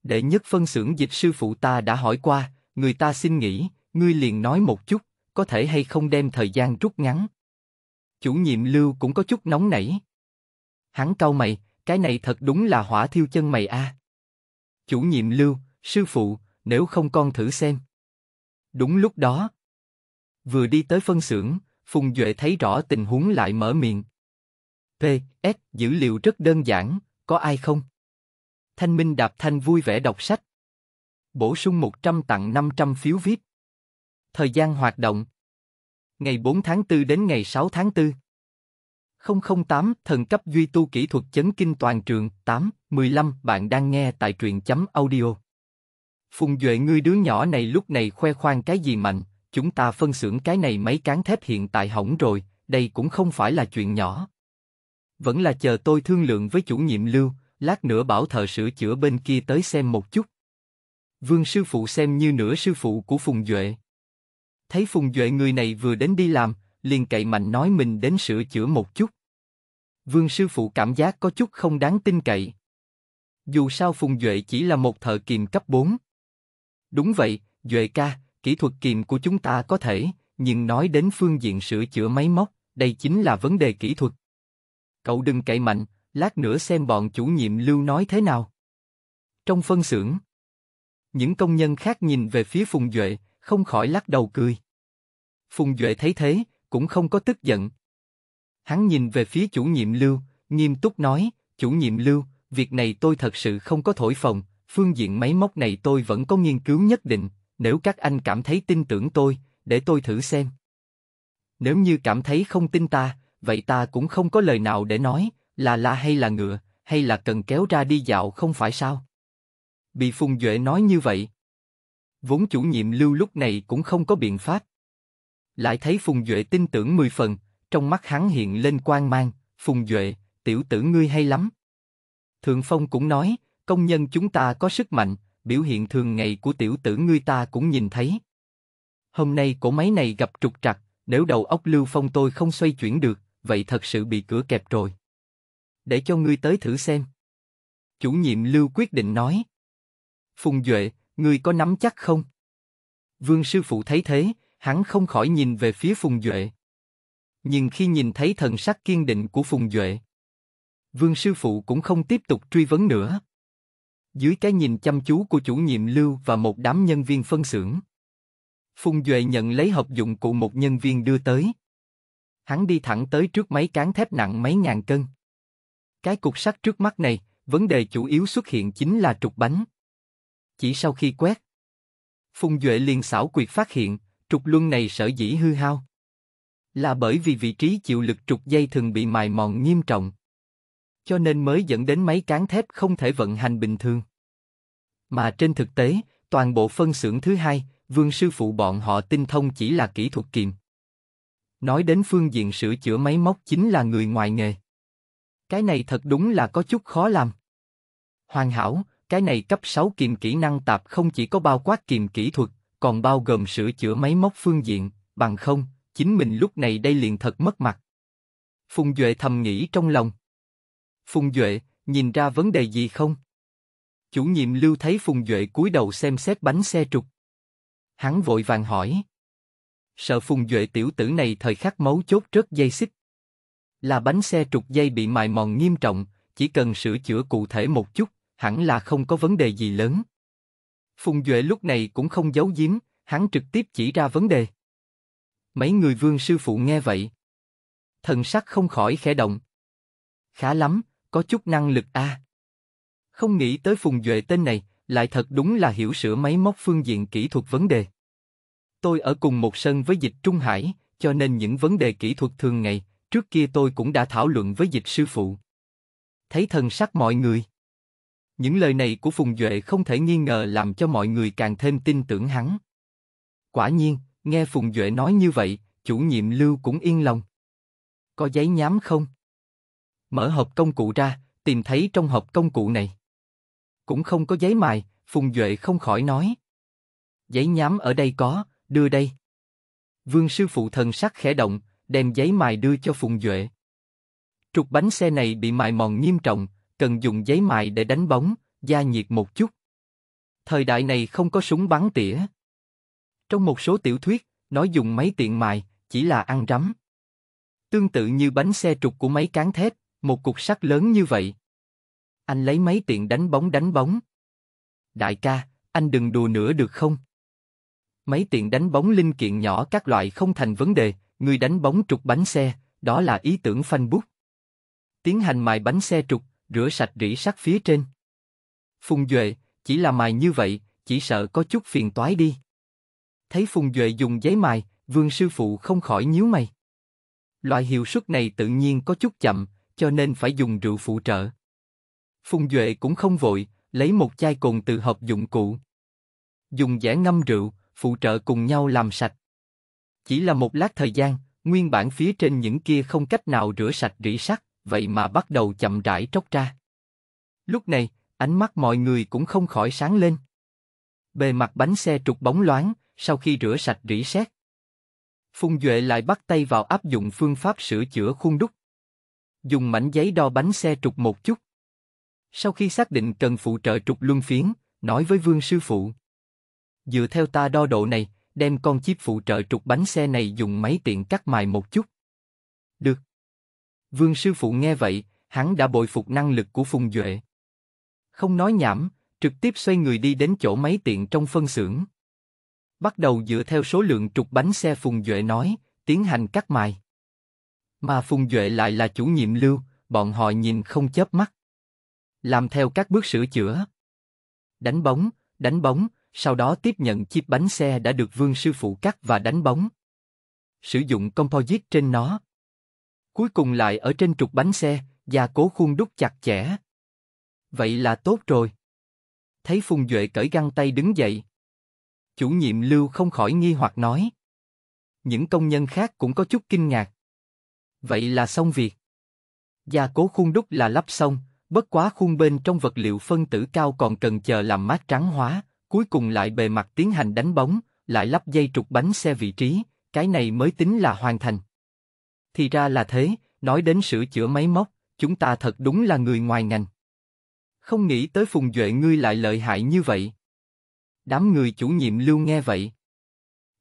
Đệ nhất phân xưởng dịch sư phụ ta đã hỏi qua, người ta xin nghỉ, ngươi liền nói một chút, có thể hay không đem thời gian rút ngắn chủ nhiệm Lưu cũng có chút nóng nảy. Hắn cau mày, cái này thật đúng là hỏa thiêu chân mày a. À. Chủ nhiệm Lưu, sư phụ, nếu không con thử xem. Đúng lúc đó, vừa đi tới phân xưởng, Phùng Duệ thấy rõ tình huống lại mở miệng. P.S. Dữ liệu rất đơn giản, có ai không? Thanh Minh Đạp Thanh vui vẻ đọc sách. Bổ sung 100 tặng 500 phiếu VIP. Thời gian hoạt động ngày 4 tháng 4 đến ngày 6 tháng 4. 008 Thần cấp duy tu kỹ thuật chấn kinh toàn trường 8, 15 Bạn đang nghe tại truyện chấm audio Phùng Duệ ngươi đứa nhỏ này lúc này khoe khoang cái gì mạnh Chúng ta phân xưởng cái này mấy cán thép hiện tại hỏng rồi Đây cũng không phải là chuyện nhỏ Vẫn là chờ tôi thương lượng với chủ nhiệm lưu Lát nữa bảo thợ sửa chữa bên kia tới xem một chút Vương sư phụ xem như nửa sư phụ của Phùng Duệ thấy Phùng Duệ người này vừa đến đi làm, liền cậy mạnh nói mình đến sửa chữa một chút. Vương sư phụ cảm giác có chút không đáng tin cậy. Dù sao Phùng Duệ chỉ là một thợ kiềm cấp 4. Đúng vậy, Duệ ca, kỹ thuật kiềm của chúng ta có thể, nhưng nói đến phương diện sửa chữa máy móc, đây chính là vấn đề kỹ thuật. Cậu đừng cậy mạnh, lát nữa xem bọn chủ nhiệm lưu nói thế nào. Trong phân xưởng, những công nhân khác nhìn về phía Phùng Duệ, không khỏi lắc đầu cười. Phùng Duệ thấy thế, cũng không có tức giận. Hắn nhìn về phía chủ nhiệm Lưu, nghiêm túc nói, chủ nhiệm Lưu, việc này tôi thật sự không có thổi phồng, phương diện máy móc này tôi vẫn có nghiên cứu nhất định, nếu các anh cảm thấy tin tưởng tôi, để tôi thử xem. Nếu như cảm thấy không tin ta, vậy ta cũng không có lời nào để nói, là la hay là ngựa, hay là cần kéo ra đi dạo không phải sao? Bị Phùng Duệ nói như vậy, vốn chủ nhiệm lưu lúc này cũng không có biện pháp. Lại thấy Phùng Duệ tin tưởng mười phần, trong mắt hắn hiện lên quan mang, Phùng Duệ, tiểu tử ngươi hay lắm. Thượng Phong cũng nói, công nhân chúng ta có sức mạnh, biểu hiện thường ngày của tiểu tử ngươi ta cũng nhìn thấy. Hôm nay cổ máy này gặp trục trặc, nếu đầu óc Lưu Phong tôi không xoay chuyển được, vậy thật sự bị cửa kẹp rồi. Để cho ngươi tới thử xem. Chủ nhiệm Lưu quyết định nói. Phùng Duệ, Người có nắm chắc không? Vương sư phụ thấy thế, hắn không khỏi nhìn về phía Phùng Duệ. Nhưng khi nhìn thấy thần sắc kiên định của Phùng Duệ, Vương sư phụ cũng không tiếp tục truy vấn nữa. Dưới cái nhìn chăm chú của chủ nhiệm Lưu và một đám nhân viên phân xưởng, Phùng Duệ nhận lấy hộp dụng cụ một nhân viên đưa tới. Hắn đi thẳng tới trước máy cán thép nặng mấy ngàn cân. Cái cục sắt trước mắt này, vấn đề chủ yếu xuất hiện chính là trục bánh. Chỉ sau khi quét, Phùng Duệ liền xảo quyệt phát hiện, trục luân này sở dĩ hư hao. Là bởi vì vị trí chịu lực trục dây thường bị mài mòn nghiêm trọng. Cho nên mới dẫn đến máy cán thép không thể vận hành bình thường. Mà trên thực tế, toàn bộ phân xưởng thứ hai, vương sư phụ bọn họ tinh thông chỉ là kỹ thuật kiềm. Nói đến phương diện sửa chữa máy móc chính là người ngoài nghề. Cái này thật đúng là có chút khó làm. Hoàn hảo, cái này cấp 6 kiềm kỹ năng tạp không chỉ có bao quát kiềm kỹ thuật, còn bao gồm sửa chữa máy móc phương diện, bằng không, chính mình lúc này đây liền thật mất mặt. Phùng Duệ thầm nghĩ trong lòng. Phùng Duệ, nhìn ra vấn đề gì không? Chủ nhiệm lưu thấy Phùng Duệ cúi đầu xem xét bánh xe trục. Hắn vội vàng hỏi. Sợ Phùng Duệ tiểu tử này thời khắc máu chốt rớt dây xích. Là bánh xe trục dây bị mài mòn nghiêm trọng, chỉ cần sửa chữa cụ thể một chút, hẳn là không có vấn đề gì lớn. Phùng Duệ lúc này cũng không giấu giếm, hắn trực tiếp chỉ ra vấn đề. Mấy người vương sư phụ nghe vậy. Thần sắc không khỏi khẽ động. Khá lắm, có chút năng lực a. À. Không nghĩ tới Phùng Duệ tên này, lại thật đúng là hiểu sửa máy móc phương diện kỹ thuật vấn đề. Tôi ở cùng một sân với dịch Trung Hải, cho nên những vấn đề kỹ thuật thường ngày, trước kia tôi cũng đã thảo luận với dịch sư phụ. Thấy thần sắc mọi người. Những lời này của Phùng Duệ không thể nghi ngờ làm cho mọi người càng thêm tin tưởng hắn. Quả nhiên, nghe Phùng Duệ nói như vậy, chủ nhiệm Lưu cũng yên lòng. Có giấy nhám không? Mở hộp công cụ ra, tìm thấy trong hộp công cụ này. Cũng không có giấy mài, Phùng Duệ không khỏi nói. Giấy nhám ở đây có, đưa đây. Vương sư phụ thần sắc khẽ động, đem giấy mài đưa cho Phùng Duệ. Trục bánh xe này bị mài mòn nghiêm trọng, cần dùng giấy mài để đánh bóng, gia nhiệt một chút. Thời đại này không có súng bắn tỉa. Trong một số tiểu thuyết, nói dùng máy tiện mài, chỉ là ăn rắm. Tương tự như bánh xe trục của máy cán thép, một cục sắt lớn như vậy. Anh lấy máy tiện đánh bóng đánh bóng. Đại ca, anh đừng đùa nữa được không? Máy tiện đánh bóng linh kiện nhỏ các loại không thành vấn đề, người đánh bóng trục bánh xe, đó là ý tưởng phanh bút. Tiến hành mài bánh xe trục, rửa sạch rỉ sắt phía trên. Phùng Duệ, chỉ là mài như vậy, chỉ sợ có chút phiền toái đi. Thấy Phùng Duệ dùng giấy mài, Vương sư phụ không khỏi nhíu mày. Loại hiệu suất này tự nhiên có chút chậm, cho nên phải dùng rượu phụ trợ. Phùng Duệ cũng không vội, lấy một chai cồn từ hộp dụng cụ. Dùng dẻ ngâm rượu, phụ trợ cùng nhau làm sạch. Chỉ là một lát thời gian, nguyên bản phía trên những kia không cách nào rửa sạch rỉ sắt vậy mà bắt đầu chậm rãi tróc ra. Lúc này, ánh mắt mọi người cũng không khỏi sáng lên. Bề mặt bánh xe trục bóng loáng, sau khi rửa sạch rỉ sét. Phùng Duệ lại bắt tay vào áp dụng phương pháp sửa chữa khuôn đúc. Dùng mảnh giấy đo bánh xe trục một chút. Sau khi xác định cần phụ trợ trục luân phiến, nói với Vương Sư Phụ. Dựa theo ta đo độ này, đem con chip phụ trợ trục bánh xe này dùng máy tiện cắt mài một chút. Vương sư phụ nghe vậy, hắn đã bội phục năng lực của Phùng Duệ. Không nói nhảm, trực tiếp xoay người đi đến chỗ máy tiện trong phân xưởng. Bắt đầu dựa theo số lượng trục bánh xe Phùng Duệ nói, tiến hành cắt mài. Mà Phùng Duệ lại là chủ nhiệm lưu, bọn họ nhìn không chớp mắt. Làm theo các bước sửa chữa. Đánh bóng, đánh bóng, sau đó tiếp nhận chiếc bánh xe đã được Vương Sư Phụ cắt và đánh bóng. Sử dụng composite trên nó. Cuối cùng lại ở trên trục bánh xe, gia cố khuôn đúc chặt chẽ. Vậy là tốt rồi. Thấy Phùng Duệ cởi găng tay đứng dậy. Chủ nhiệm Lưu không khỏi nghi hoặc nói. Những công nhân khác cũng có chút kinh ngạc. Vậy là xong việc. Gia cố khuôn đúc là lắp xong, bất quá khuôn bên trong vật liệu phân tử cao còn cần chờ làm mát trắng hóa, cuối cùng lại bề mặt tiến hành đánh bóng, lại lắp dây trục bánh xe vị trí, cái này mới tính là hoàn thành. Thì ra là thế, nói đến sửa chữa máy móc, chúng ta thật đúng là người ngoài ngành. Không nghĩ tới Phùng Duệ ngươi lại lợi hại như vậy. Đám người chủ nhiệm lưu nghe vậy.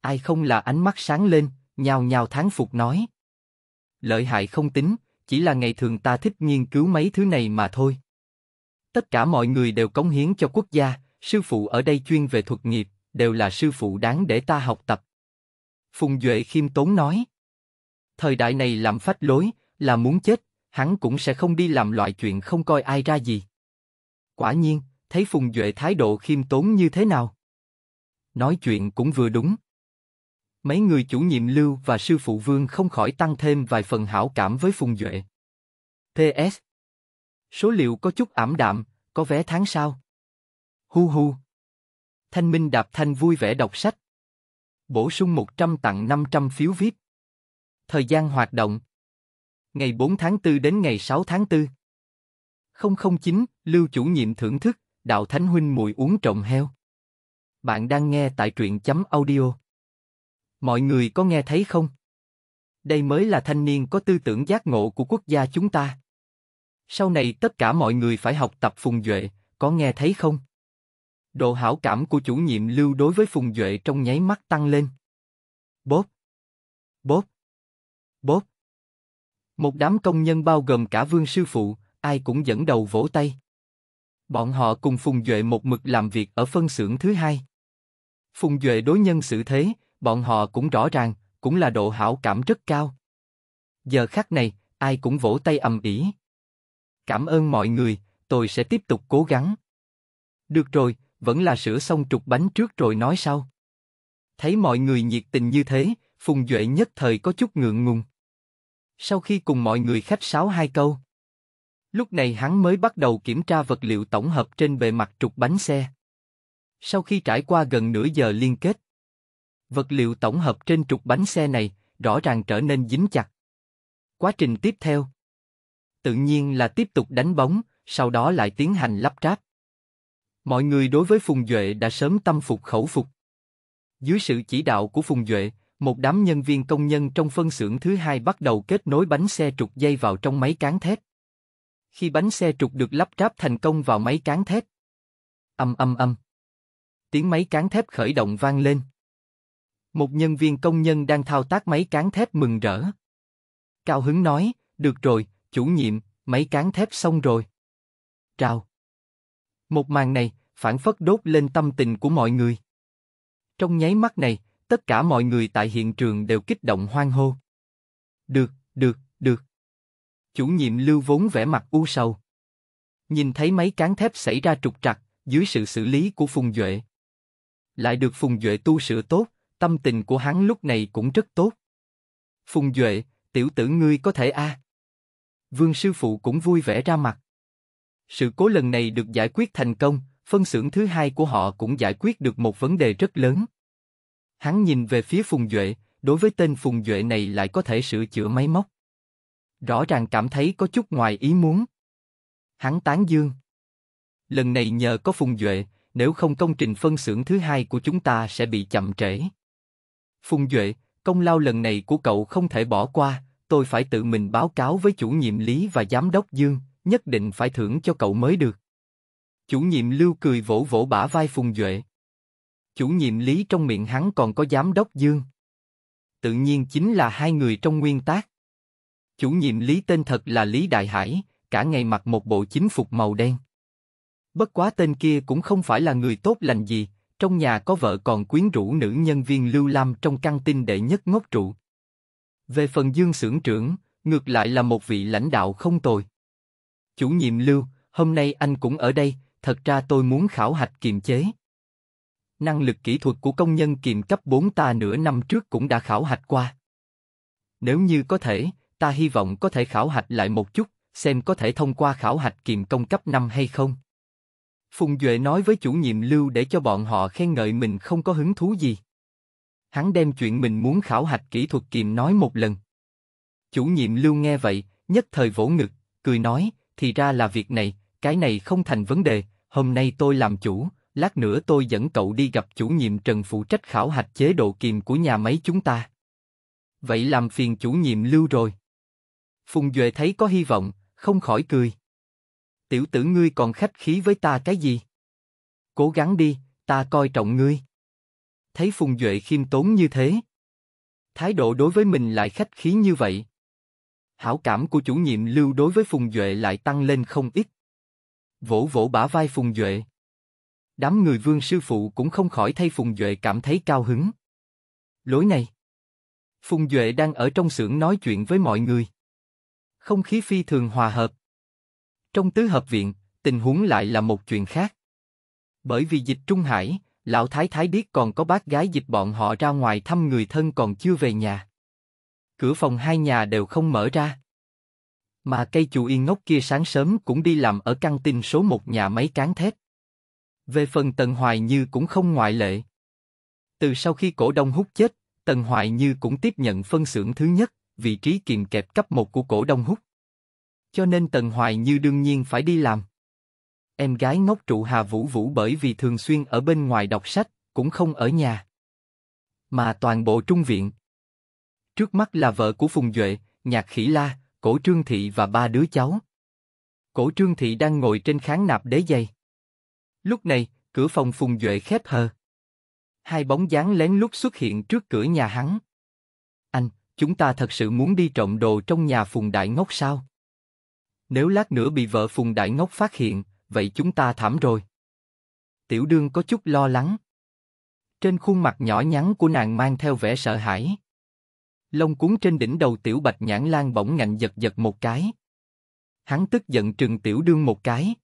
Ai không là ánh mắt sáng lên, nhào nhào tháng phục nói. Lợi hại không tính, chỉ là ngày thường ta thích nghiên cứu mấy thứ này mà thôi. Tất cả mọi người đều cống hiến cho quốc gia, sư phụ ở đây chuyên về thuật nghiệp, đều là sư phụ đáng để ta học tập. Phùng Duệ khiêm tốn nói thời đại này làm phách lối, là muốn chết, hắn cũng sẽ không đi làm loại chuyện không coi ai ra gì. Quả nhiên, thấy Phùng Duệ thái độ khiêm tốn như thế nào? Nói chuyện cũng vừa đúng. Mấy người chủ nhiệm Lưu và sư phụ Vương không khỏi tăng thêm vài phần hảo cảm với Phùng Duệ. PS. Số liệu có chút ảm đạm, có vé tháng sau. Hu hu. Thanh Minh Đạp Thanh vui vẻ đọc sách. Bổ sung 100 tặng 500 phiếu viết Thời gian hoạt động Ngày 4 tháng 4 đến ngày 6 tháng 4 009, Lưu chủ nhiệm thưởng thức, Đạo Thánh Huynh mùi uống trộm heo. Bạn đang nghe tại truyện chấm audio. Mọi người có nghe thấy không? Đây mới là thanh niên có tư tưởng giác ngộ của quốc gia chúng ta. Sau này tất cả mọi người phải học tập Phùng Duệ, có nghe thấy không? Độ hảo cảm của chủ nhiệm Lưu đối với Phùng Duệ trong nháy mắt tăng lên. Bốp! Bốp! Bốp. Một đám công nhân bao gồm cả vương sư phụ, ai cũng dẫn đầu vỗ tay. Bọn họ cùng Phùng Duệ một mực làm việc ở phân xưởng thứ hai. Phùng Duệ đối nhân xử thế, bọn họ cũng rõ ràng, cũng là độ hảo cảm rất cao. Giờ khắc này, ai cũng vỗ tay ầm ĩ. Cảm ơn mọi người, tôi sẽ tiếp tục cố gắng. Được rồi, vẫn là sửa xong trục bánh trước rồi nói sau. Thấy mọi người nhiệt tình như thế, Phùng Duệ nhất thời có chút ngượng ngùng. Sau khi cùng mọi người khách sáo hai câu, lúc này hắn mới bắt đầu kiểm tra vật liệu tổng hợp trên bề mặt trục bánh xe. Sau khi trải qua gần nửa giờ liên kết, vật liệu tổng hợp trên trục bánh xe này rõ ràng trở nên dính chặt. Quá trình tiếp theo, tự nhiên là tiếp tục đánh bóng, sau đó lại tiến hành lắp ráp. Mọi người đối với Phùng Duệ đã sớm tâm phục khẩu phục. Dưới sự chỉ đạo của Phùng Duệ, một đám nhân viên công nhân trong phân xưởng thứ hai bắt đầu kết nối bánh xe trục dây vào trong máy cán thép. Khi bánh xe trục được lắp ráp thành công vào máy cán thép, âm âm âm, tiếng máy cán thép khởi động vang lên. Một nhân viên công nhân đang thao tác máy cán thép mừng rỡ. Cao hứng nói, được rồi, chủ nhiệm, máy cán thép xong rồi. Trào. Một màn này, phản phất đốt lên tâm tình của mọi người. Trong nháy mắt này, Tất cả mọi người tại hiện trường đều kích động hoan hô. Được, được, được. Chủ nhiệm Lưu vốn vẻ mặt u sầu. Nhìn thấy mấy cán thép xảy ra trục trặc, dưới sự xử lý của Phùng Duệ. Lại được Phùng Duệ tu sửa tốt, tâm tình của hắn lúc này cũng rất tốt. Phùng Duệ, tiểu tử ngươi có thể a? À. Vương sư phụ cũng vui vẻ ra mặt. Sự cố lần này được giải quyết thành công, phân xưởng thứ hai của họ cũng giải quyết được một vấn đề rất lớn. Hắn nhìn về phía Phùng Duệ, đối với tên Phùng Duệ này lại có thể sửa chữa máy móc. Rõ ràng cảm thấy có chút ngoài ý muốn. Hắn tán dương. Lần này nhờ có Phùng Duệ, nếu không công trình phân xưởng thứ hai của chúng ta sẽ bị chậm trễ. Phùng Duệ, công lao lần này của cậu không thể bỏ qua, tôi phải tự mình báo cáo với chủ nhiệm Lý và giám đốc Dương, nhất định phải thưởng cho cậu mới được. Chủ nhiệm Lưu cười vỗ vỗ bả vai Phùng Duệ. Chủ nhiệm lý trong miệng hắn còn có giám đốc Dương. Tự nhiên chính là hai người trong nguyên tác. Chủ nhiệm lý tên thật là Lý Đại Hải, cả ngày mặc một bộ chính phục màu đen. Bất quá tên kia cũng không phải là người tốt lành gì, trong nhà có vợ còn quyến rũ nữ nhân viên lưu lam trong căn tin đệ nhất ngốc trụ. Về phần Dương xưởng trưởng, ngược lại là một vị lãnh đạo không tồi. Chủ nhiệm Lưu, hôm nay anh cũng ở đây, thật ra tôi muốn khảo hạch kiềm chế năng lực kỹ thuật của công nhân kiềm cấp 4 ta nửa năm trước cũng đã khảo hạch qua. Nếu như có thể, ta hy vọng có thể khảo hạch lại một chút, xem có thể thông qua khảo hạch kiềm công cấp 5 hay không. Phùng Duệ nói với chủ nhiệm lưu để cho bọn họ khen ngợi mình không có hứng thú gì. Hắn đem chuyện mình muốn khảo hạch kỹ thuật kiềm nói một lần. Chủ nhiệm lưu nghe vậy, nhất thời vỗ ngực, cười nói, thì ra là việc này, cái này không thành vấn đề, hôm nay tôi làm chủ, lát nữa tôi dẫn cậu đi gặp chủ nhiệm Trần phụ trách khảo hạch chế độ kiềm của nhà máy chúng ta. Vậy làm phiền chủ nhiệm lưu rồi. Phùng Duệ thấy có hy vọng, không khỏi cười. Tiểu tử ngươi còn khách khí với ta cái gì? Cố gắng đi, ta coi trọng ngươi. Thấy Phùng Duệ khiêm tốn như thế. Thái độ đối với mình lại khách khí như vậy. Hảo cảm của chủ nhiệm lưu đối với Phùng Duệ lại tăng lên không ít. Vỗ vỗ bả vai Phùng Duệ. Đám người vương sư phụ cũng không khỏi thay Phùng Duệ cảm thấy cao hứng. Lối này. Phùng Duệ đang ở trong xưởng nói chuyện với mọi người. Không khí phi thường hòa hợp. Trong tứ hợp viện, tình huống lại là một chuyện khác. Bởi vì dịch Trung Hải, lão thái thái biết còn có bác gái dịch bọn họ ra ngoài thăm người thân còn chưa về nhà. Cửa phòng hai nhà đều không mở ra. Mà cây chủ yên ngốc kia sáng sớm cũng đi làm ở căn tin số một nhà máy cán thép. Về phần Tần Hoài Như cũng không ngoại lệ. Từ sau khi cổ đông hút chết, Tần Hoài Như cũng tiếp nhận phân xưởng thứ nhất, vị trí kiềm kẹp cấp một của cổ đông hút. Cho nên Tần Hoài Như đương nhiên phải đi làm. Em gái ngốc trụ Hà Vũ Vũ bởi vì thường xuyên ở bên ngoài đọc sách, cũng không ở nhà. Mà toàn bộ trung viện. Trước mắt là vợ của Phùng Duệ, Nhạc Khỉ La, Cổ Trương Thị và ba đứa cháu. Cổ Trương Thị đang ngồi trên kháng nạp đế giày. Lúc này, cửa phòng Phùng Duệ khép hờ. Hai bóng dáng lén lút xuất hiện trước cửa nhà hắn. Anh, chúng ta thật sự muốn đi trộm đồ trong nhà Phùng Đại Ngốc sao? Nếu lát nữa bị vợ Phùng Đại Ngốc phát hiện, vậy chúng ta thảm rồi. Tiểu đương có chút lo lắng. Trên khuôn mặt nhỏ nhắn của nàng mang theo vẻ sợ hãi. Lông cuốn trên đỉnh đầu tiểu bạch nhãn lan bỗng ngạnh giật giật một cái. Hắn tức giận trừng tiểu đương một cái.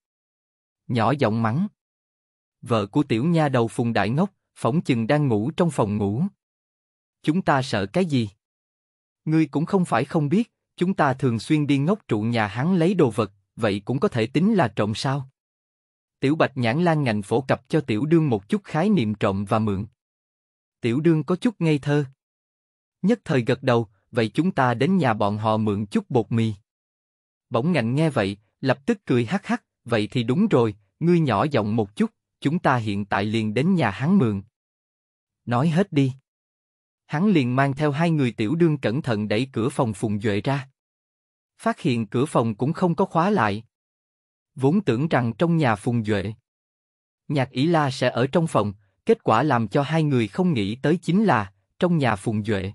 Nhỏ giọng mắng vợ của tiểu nha đầu phùng đại ngốc, phỏng chừng đang ngủ trong phòng ngủ. Chúng ta sợ cái gì? Ngươi cũng không phải không biết, chúng ta thường xuyên đi ngốc trụ nhà hắn lấy đồ vật, vậy cũng có thể tính là trộm sao? Tiểu Bạch Nhãn Lan ngành phổ cập cho Tiểu Đương một chút khái niệm trộm và mượn. Tiểu Đương có chút ngây thơ. Nhất thời gật đầu, vậy chúng ta đến nhà bọn họ mượn chút bột mì. Bỗng ngạnh nghe vậy, lập tức cười hắc hắc, vậy thì đúng rồi, ngươi nhỏ giọng một chút chúng ta hiện tại liền đến nhà hắn mượn. Nói hết đi. Hắn liền mang theo hai người tiểu đương cẩn thận đẩy cửa phòng Phùng Duệ ra. Phát hiện cửa phòng cũng không có khóa lại. Vốn tưởng rằng trong nhà Phùng Duệ, Nhạc Ý La sẽ ở trong phòng, kết quả làm cho hai người không nghĩ tới chính là, trong nhà Phùng Duệ.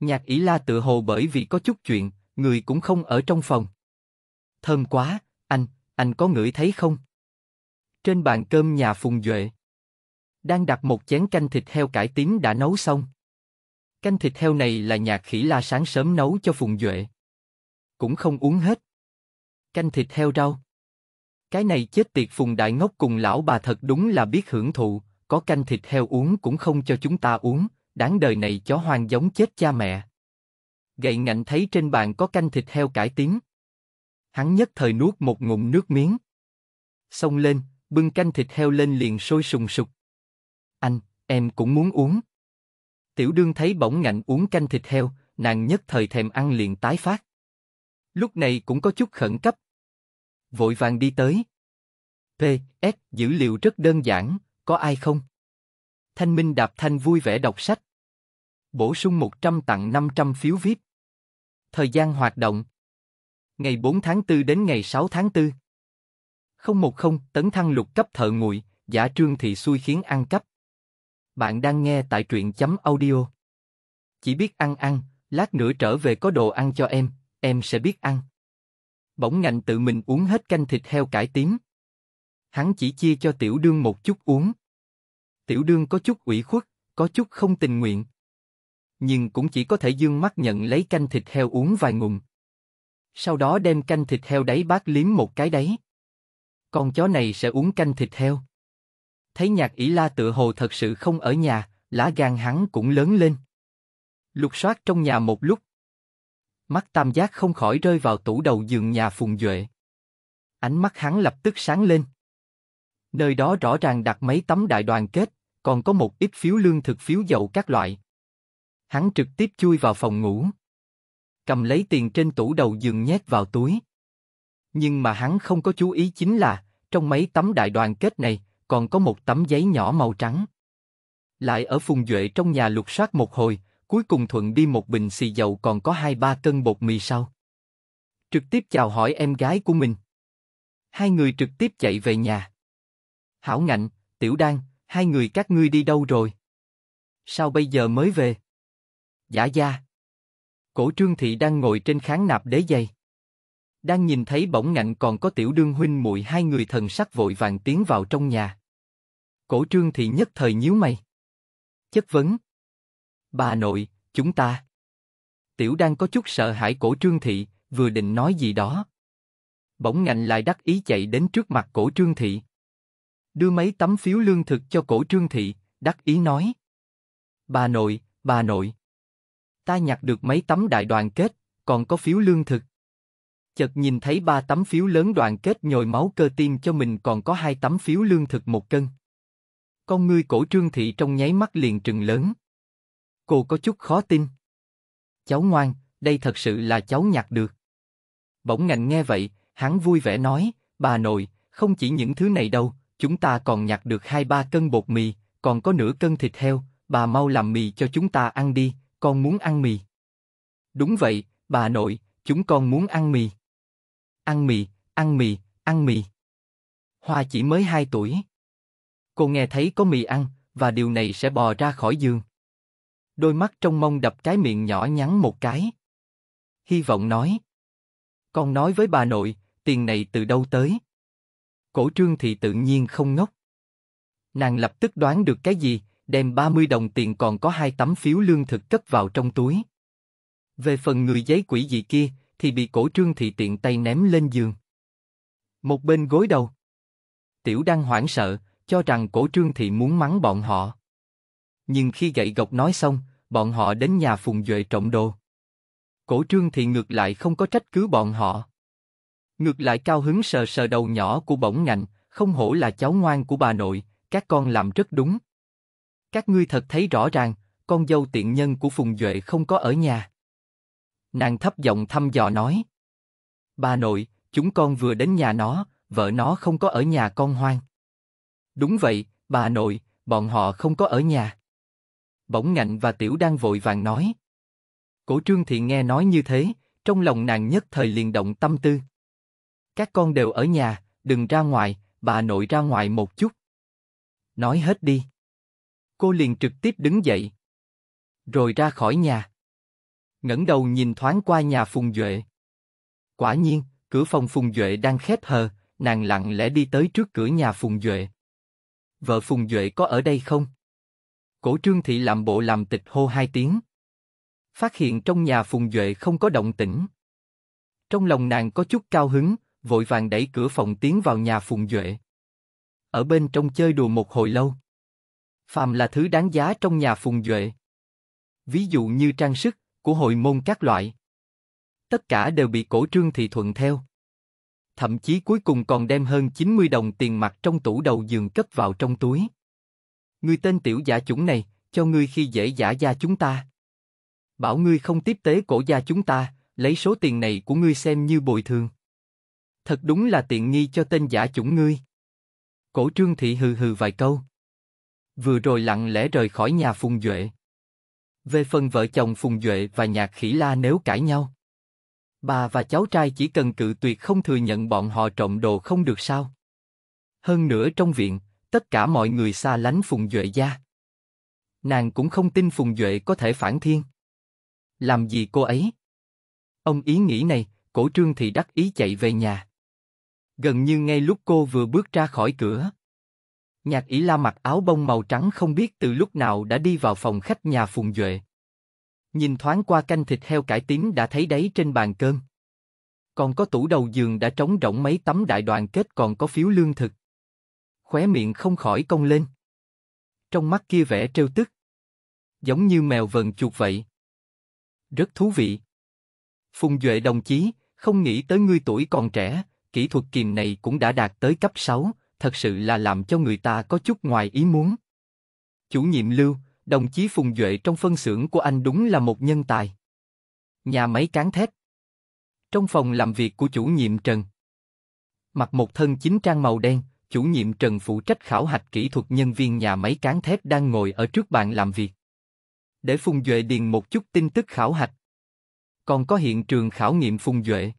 Nhạc Ý La tự hồ bởi vì có chút chuyện, người cũng không ở trong phòng. Thơm quá, anh, anh có ngửi thấy không? Trên bàn cơm nhà Phùng Duệ, đang đặt một chén canh thịt heo cải tiến đã nấu xong. Canh thịt heo này là nhạc khỉ la sáng sớm nấu cho Phùng Duệ. Cũng không uống hết. Canh thịt heo rau. Cái này chết tiệt Phùng Đại Ngốc cùng lão bà thật đúng là biết hưởng thụ, có canh thịt heo uống cũng không cho chúng ta uống, đáng đời này chó hoang giống chết cha mẹ. Gậy ngạnh thấy trên bàn có canh thịt heo cải tiến, Hắn nhất thời nuốt một ngụm nước miếng. Xông lên, bưng canh thịt heo lên liền sôi sùng sục. Anh, em cũng muốn uống. Tiểu đương thấy bỗng ngạnh uống canh thịt heo, nàng nhất thời thèm ăn liền tái phát. Lúc này cũng có chút khẩn cấp. Vội vàng đi tới. P, S, dữ liệu rất đơn giản, có ai không? Thanh Minh Đạp Thanh vui vẻ đọc sách. Bổ sung 100 tặng 500 phiếu VIP. Thời gian hoạt động. Ngày 4 tháng 4 đến ngày 6 tháng 4. 010, tấn thăng lục cấp thợ nguội, giả trương thị xui khiến ăn cấp. Bạn đang nghe tại truyện chấm audio. Chỉ biết ăn ăn, lát nữa trở về có đồ ăn cho em, em sẽ biết ăn. Bỗng ngạnh tự mình uống hết canh thịt heo cải tím. Hắn chỉ chia cho tiểu đương một chút uống. Tiểu đương có chút ủy khuất, có chút không tình nguyện. Nhưng cũng chỉ có thể dương mắt nhận lấy canh thịt heo uống vài ngụm. Sau đó đem canh thịt heo đáy bát liếm một cái đấy con chó này sẽ uống canh thịt heo. Thấy nhạc ỷ la tựa hồ thật sự không ở nhà, lá gan hắn cũng lớn lên. Lục soát trong nhà một lúc. Mắt tam giác không khỏi rơi vào tủ đầu giường nhà Phùng Duệ. Ánh mắt hắn lập tức sáng lên. Nơi đó rõ ràng đặt mấy tấm đại đoàn kết, còn có một ít phiếu lương thực phiếu dầu các loại. Hắn trực tiếp chui vào phòng ngủ. Cầm lấy tiền trên tủ đầu giường nhét vào túi. Nhưng mà hắn không có chú ý chính là, trong mấy tấm đại đoàn kết này, còn có một tấm giấy nhỏ màu trắng. Lại ở Phùng Duệ trong nhà lục soát một hồi, cuối cùng Thuận đi một bình xì dầu còn có hai ba cân bột mì sau. Trực tiếp chào hỏi em gái của mình. Hai người trực tiếp chạy về nhà. Hảo Ngạnh, Tiểu Đan, hai người các ngươi đi đâu rồi? Sao bây giờ mới về? Giả dạ gia. Dạ. Cổ trương thị đang ngồi trên kháng nạp đế giày đang nhìn thấy bỗng ngạnh còn có tiểu đương huynh muội hai người thần sắc vội vàng tiến vào trong nhà. Cổ trương thì nhất thời nhíu mày. Chất vấn. Bà nội, chúng ta. Tiểu đang có chút sợ hãi cổ trương thị, vừa định nói gì đó. Bỗng ngạnh lại đắc ý chạy đến trước mặt cổ trương thị. Đưa mấy tấm phiếu lương thực cho cổ trương thị, đắc ý nói. Bà nội, bà nội. Ta nhặt được mấy tấm đại đoàn kết, còn có phiếu lương thực chợt nhìn thấy ba tấm phiếu lớn đoàn kết nhồi máu cơ tim cho mình còn có hai tấm phiếu lương thực một cân. Con ngươi cổ trương thị trong nháy mắt liền trừng lớn. Cô có chút khó tin. Cháu ngoan, đây thật sự là cháu nhặt được. Bỗng ngành nghe vậy, hắn vui vẻ nói, bà nội, không chỉ những thứ này đâu, chúng ta còn nhặt được hai ba cân bột mì, còn có nửa cân thịt heo, bà mau làm mì cho chúng ta ăn đi, con muốn ăn mì. Đúng vậy, bà nội, chúng con muốn ăn mì ăn mì, ăn mì, ăn mì. Hoa chỉ mới 2 tuổi. Cô nghe thấy có mì ăn, và điều này sẽ bò ra khỏi giường. Đôi mắt trong mông đập cái miệng nhỏ nhắn một cái. Hy vọng nói. Con nói với bà nội, tiền này từ đâu tới? Cổ trương thì tự nhiên không ngốc. Nàng lập tức đoán được cái gì, đem 30 đồng tiền còn có hai tấm phiếu lương thực cất vào trong túi. Về phần người giấy quỷ gì kia, thì bị cổ trương thị tiện tay ném lên giường. Một bên gối đầu. Tiểu đăng hoảng sợ, cho rằng cổ trương thị muốn mắng bọn họ. Nhưng khi gậy gộc nói xong, bọn họ đến nhà Phùng Duệ trộm đồ. Cổ trương thị ngược lại không có trách cứ bọn họ. Ngược lại cao hứng sờ sờ đầu nhỏ của bổng ngạnh, không hổ là cháu ngoan của bà nội, các con làm rất đúng. Các ngươi thật thấy rõ ràng, con dâu tiện nhân của Phùng Duệ không có ở nhà. Nàng thấp giọng thăm dò nói. Bà nội, chúng con vừa đến nhà nó, vợ nó không có ở nhà con hoang. Đúng vậy, bà nội, bọn họ không có ở nhà. Bỗng ngạnh và tiểu đang vội vàng nói. Cổ trương thì nghe nói như thế, trong lòng nàng nhất thời liền động tâm tư. Các con đều ở nhà, đừng ra ngoài, bà nội ra ngoài một chút. Nói hết đi. Cô liền trực tiếp đứng dậy. Rồi ra khỏi nhà ngẩng đầu nhìn thoáng qua nhà Phùng Duệ. Quả nhiên, cửa phòng Phùng Duệ đang khép hờ, nàng lặng lẽ đi tới trước cửa nhà Phùng Duệ. Vợ Phùng Duệ có ở đây không? Cổ Trương Thị làm bộ làm tịch hô hai tiếng. Phát hiện trong nhà Phùng Duệ không có động tĩnh. Trong lòng nàng có chút cao hứng, vội vàng đẩy cửa phòng tiến vào nhà Phùng Duệ. Ở bên trong chơi đùa một hồi lâu. Phàm là thứ đáng giá trong nhà Phùng Duệ. Ví dụ như trang sức, của hội môn các loại. Tất cả đều bị cổ trương thị thuận theo. Thậm chí cuối cùng còn đem hơn 90 đồng tiền mặt trong tủ đầu giường cất vào trong túi. người tên tiểu giả chúng này, cho ngươi khi dễ giả gia chúng ta. Bảo ngươi không tiếp tế cổ gia chúng ta, lấy số tiền này của ngươi xem như bồi thường. Thật đúng là tiện nghi cho tên giả chủng ngươi. Cổ trương thị hừ hừ vài câu. Vừa rồi lặng lẽ rời khỏi nhà Phùng Duệ. Về phần vợ chồng Phùng Duệ và Nhạc Khỉ La nếu cãi nhau, bà và cháu trai chỉ cần cự tuyệt không thừa nhận bọn họ trộm đồ không được sao? Hơn nữa trong viện, tất cả mọi người xa lánh Phùng Duệ gia. Nàng cũng không tin Phùng Duệ có thể phản thiên. Làm gì cô ấy? Ông ý nghĩ này, cổ trương thì đắc ý chạy về nhà. Gần như ngay lúc cô vừa bước ra khỏi cửa, Nhạc Ý La mặc áo bông màu trắng không biết từ lúc nào đã đi vào phòng khách nhà Phùng Duệ. Nhìn thoáng qua canh thịt heo cải tím đã thấy đấy trên bàn cơm. Còn có tủ đầu giường đã trống rỗng mấy tấm đại đoàn kết còn có phiếu lương thực. Khóe miệng không khỏi cong lên. Trong mắt kia vẻ trêu tức. Giống như mèo vờn chuột vậy. Rất thú vị. Phùng Duệ đồng chí, không nghĩ tới ngươi tuổi còn trẻ, kỹ thuật kìm này cũng đã đạt tới cấp 6, thật sự là làm cho người ta có chút ngoài ý muốn. Chủ nhiệm Lưu, đồng chí Phùng Duệ trong phân xưởng của anh đúng là một nhân tài. Nhà máy cán thép. Trong phòng làm việc của chủ nhiệm Trần. Mặc một thân chính trang màu đen, chủ nhiệm Trần phụ trách khảo hạch kỹ thuật nhân viên nhà máy cán thép đang ngồi ở trước bàn làm việc. Để Phùng Duệ điền một chút tin tức khảo hạch. Còn có hiện trường khảo nghiệm Phùng Duệ.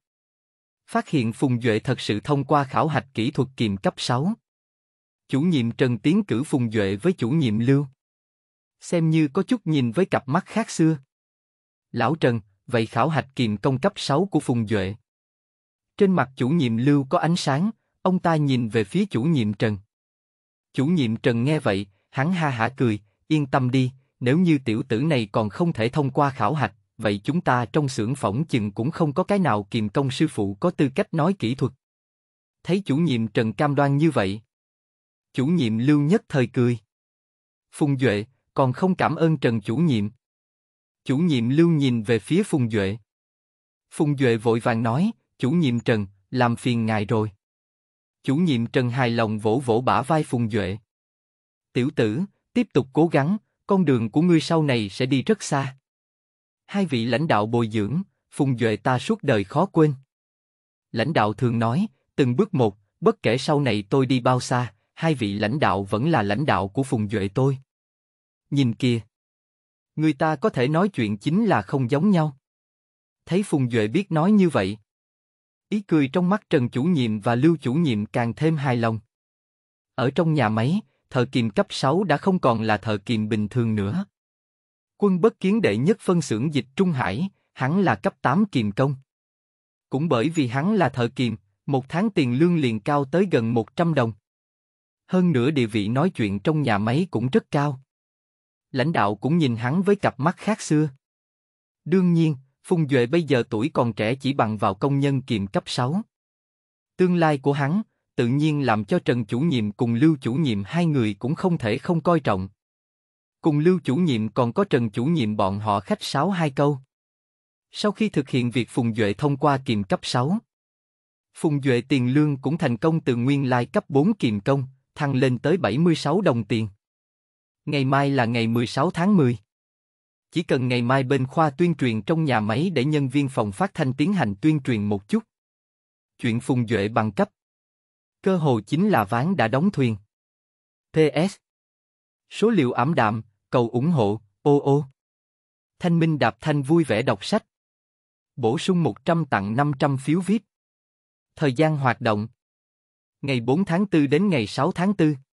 Phát hiện Phùng Duệ thật sự thông qua khảo hạch kỹ thuật kiềm cấp 6. Chủ nhiệm Trần tiến cử Phùng Duệ với chủ nhiệm Lưu. Xem như có chút nhìn với cặp mắt khác xưa. Lão Trần, vậy khảo hạch kiềm công cấp 6 của Phùng Duệ. Trên mặt chủ nhiệm Lưu có ánh sáng, ông ta nhìn về phía chủ nhiệm Trần. Chủ nhiệm Trần nghe vậy, hắn ha hả cười, yên tâm đi, nếu như tiểu tử này còn không thể thông qua khảo hạch, vậy chúng ta trong xưởng phỏng chừng cũng không có cái nào kiềm công sư phụ có tư cách nói kỹ thuật. Thấy chủ nhiệm Trần cam đoan như vậy. Chủ nhiệm Lưu Nhất thời cười. Phùng Duệ, còn không cảm ơn Trần chủ nhiệm. Chủ nhiệm Lưu nhìn về phía Phùng Duệ. Phùng Duệ vội vàng nói, chủ nhiệm Trần, làm phiền ngài rồi. Chủ nhiệm Trần hài lòng vỗ vỗ bả vai Phùng Duệ. Tiểu tử, tiếp tục cố gắng, con đường của ngươi sau này sẽ đi rất xa hai vị lãnh đạo bồi dưỡng, Phùng Duệ ta suốt đời khó quên. Lãnh đạo thường nói, từng bước một, bất kể sau này tôi đi bao xa, hai vị lãnh đạo vẫn là lãnh đạo của Phùng Duệ tôi. Nhìn kìa! Người ta có thể nói chuyện chính là không giống nhau. Thấy Phùng Duệ biết nói như vậy. Ý cười trong mắt Trần Chủ nhiệm và Lưu Chủ nhiệm càng thêm hài lòng. Ở trong nhà máy, thợ kìm cấp 6 đã không còn là thợ kìm bình thường nữa quân bất kiến đệ nhất phân xưởng dịch Trung Hải, hắn là cấp 8 kiềm công. Cũng bởi vì hắn là thợ kiềm, một tháng tiền lương liền cao tới gần 100 đồng. Hơn nữa địa vị nói chuyện trong nhà máy cũng rất cao. Lãnh đạo cũng nhìn hắn với cặp mắt khác xưa. Đương nhiên, Phùng Duệ bây giờ tuổi còn trẻ chỉ bằng vào công nhân kiềm cấp 6. Tương lai của hắn, tự nhiên làm cho Trần chủ nhiệm cùng Lưu chủ nhiệm hai người cũng không thể không coi trọng cùng Lưu chủ nhiệm còn có Trần chủ nhiệm bọn họ khách sáo hai câu. Sau khi thực hiện việc Phùng Duệ thông qua kiềm cấp 6, Phùng Duệ tiền lương cũng thành công từ nguyên lai cấp 4 kiềm công, thăng lên tới 76 đồng tiền. Ngày mai là ngày 16 tháng 10. Chỉ cần ngày mai bên khoa tuyên truyền trong nhà máy để nhân viên phòng phát thanh tiến hành tuyên truyền một chút. Chuyện Phùng Duệ bằng cấp. Cơ hồ chính là ván đã đóng thuyền. PS Số liệu ảm đạm, cầu ủng hộ, ô ô. Thanh Minh Đạp Thanh vui vẻ đọc sách. Bổ sung 100 tặng 500 phiếu VIP. Thời gian hoạt động. Ngày 4 tháng 4 đến ngày 6 tháng 4.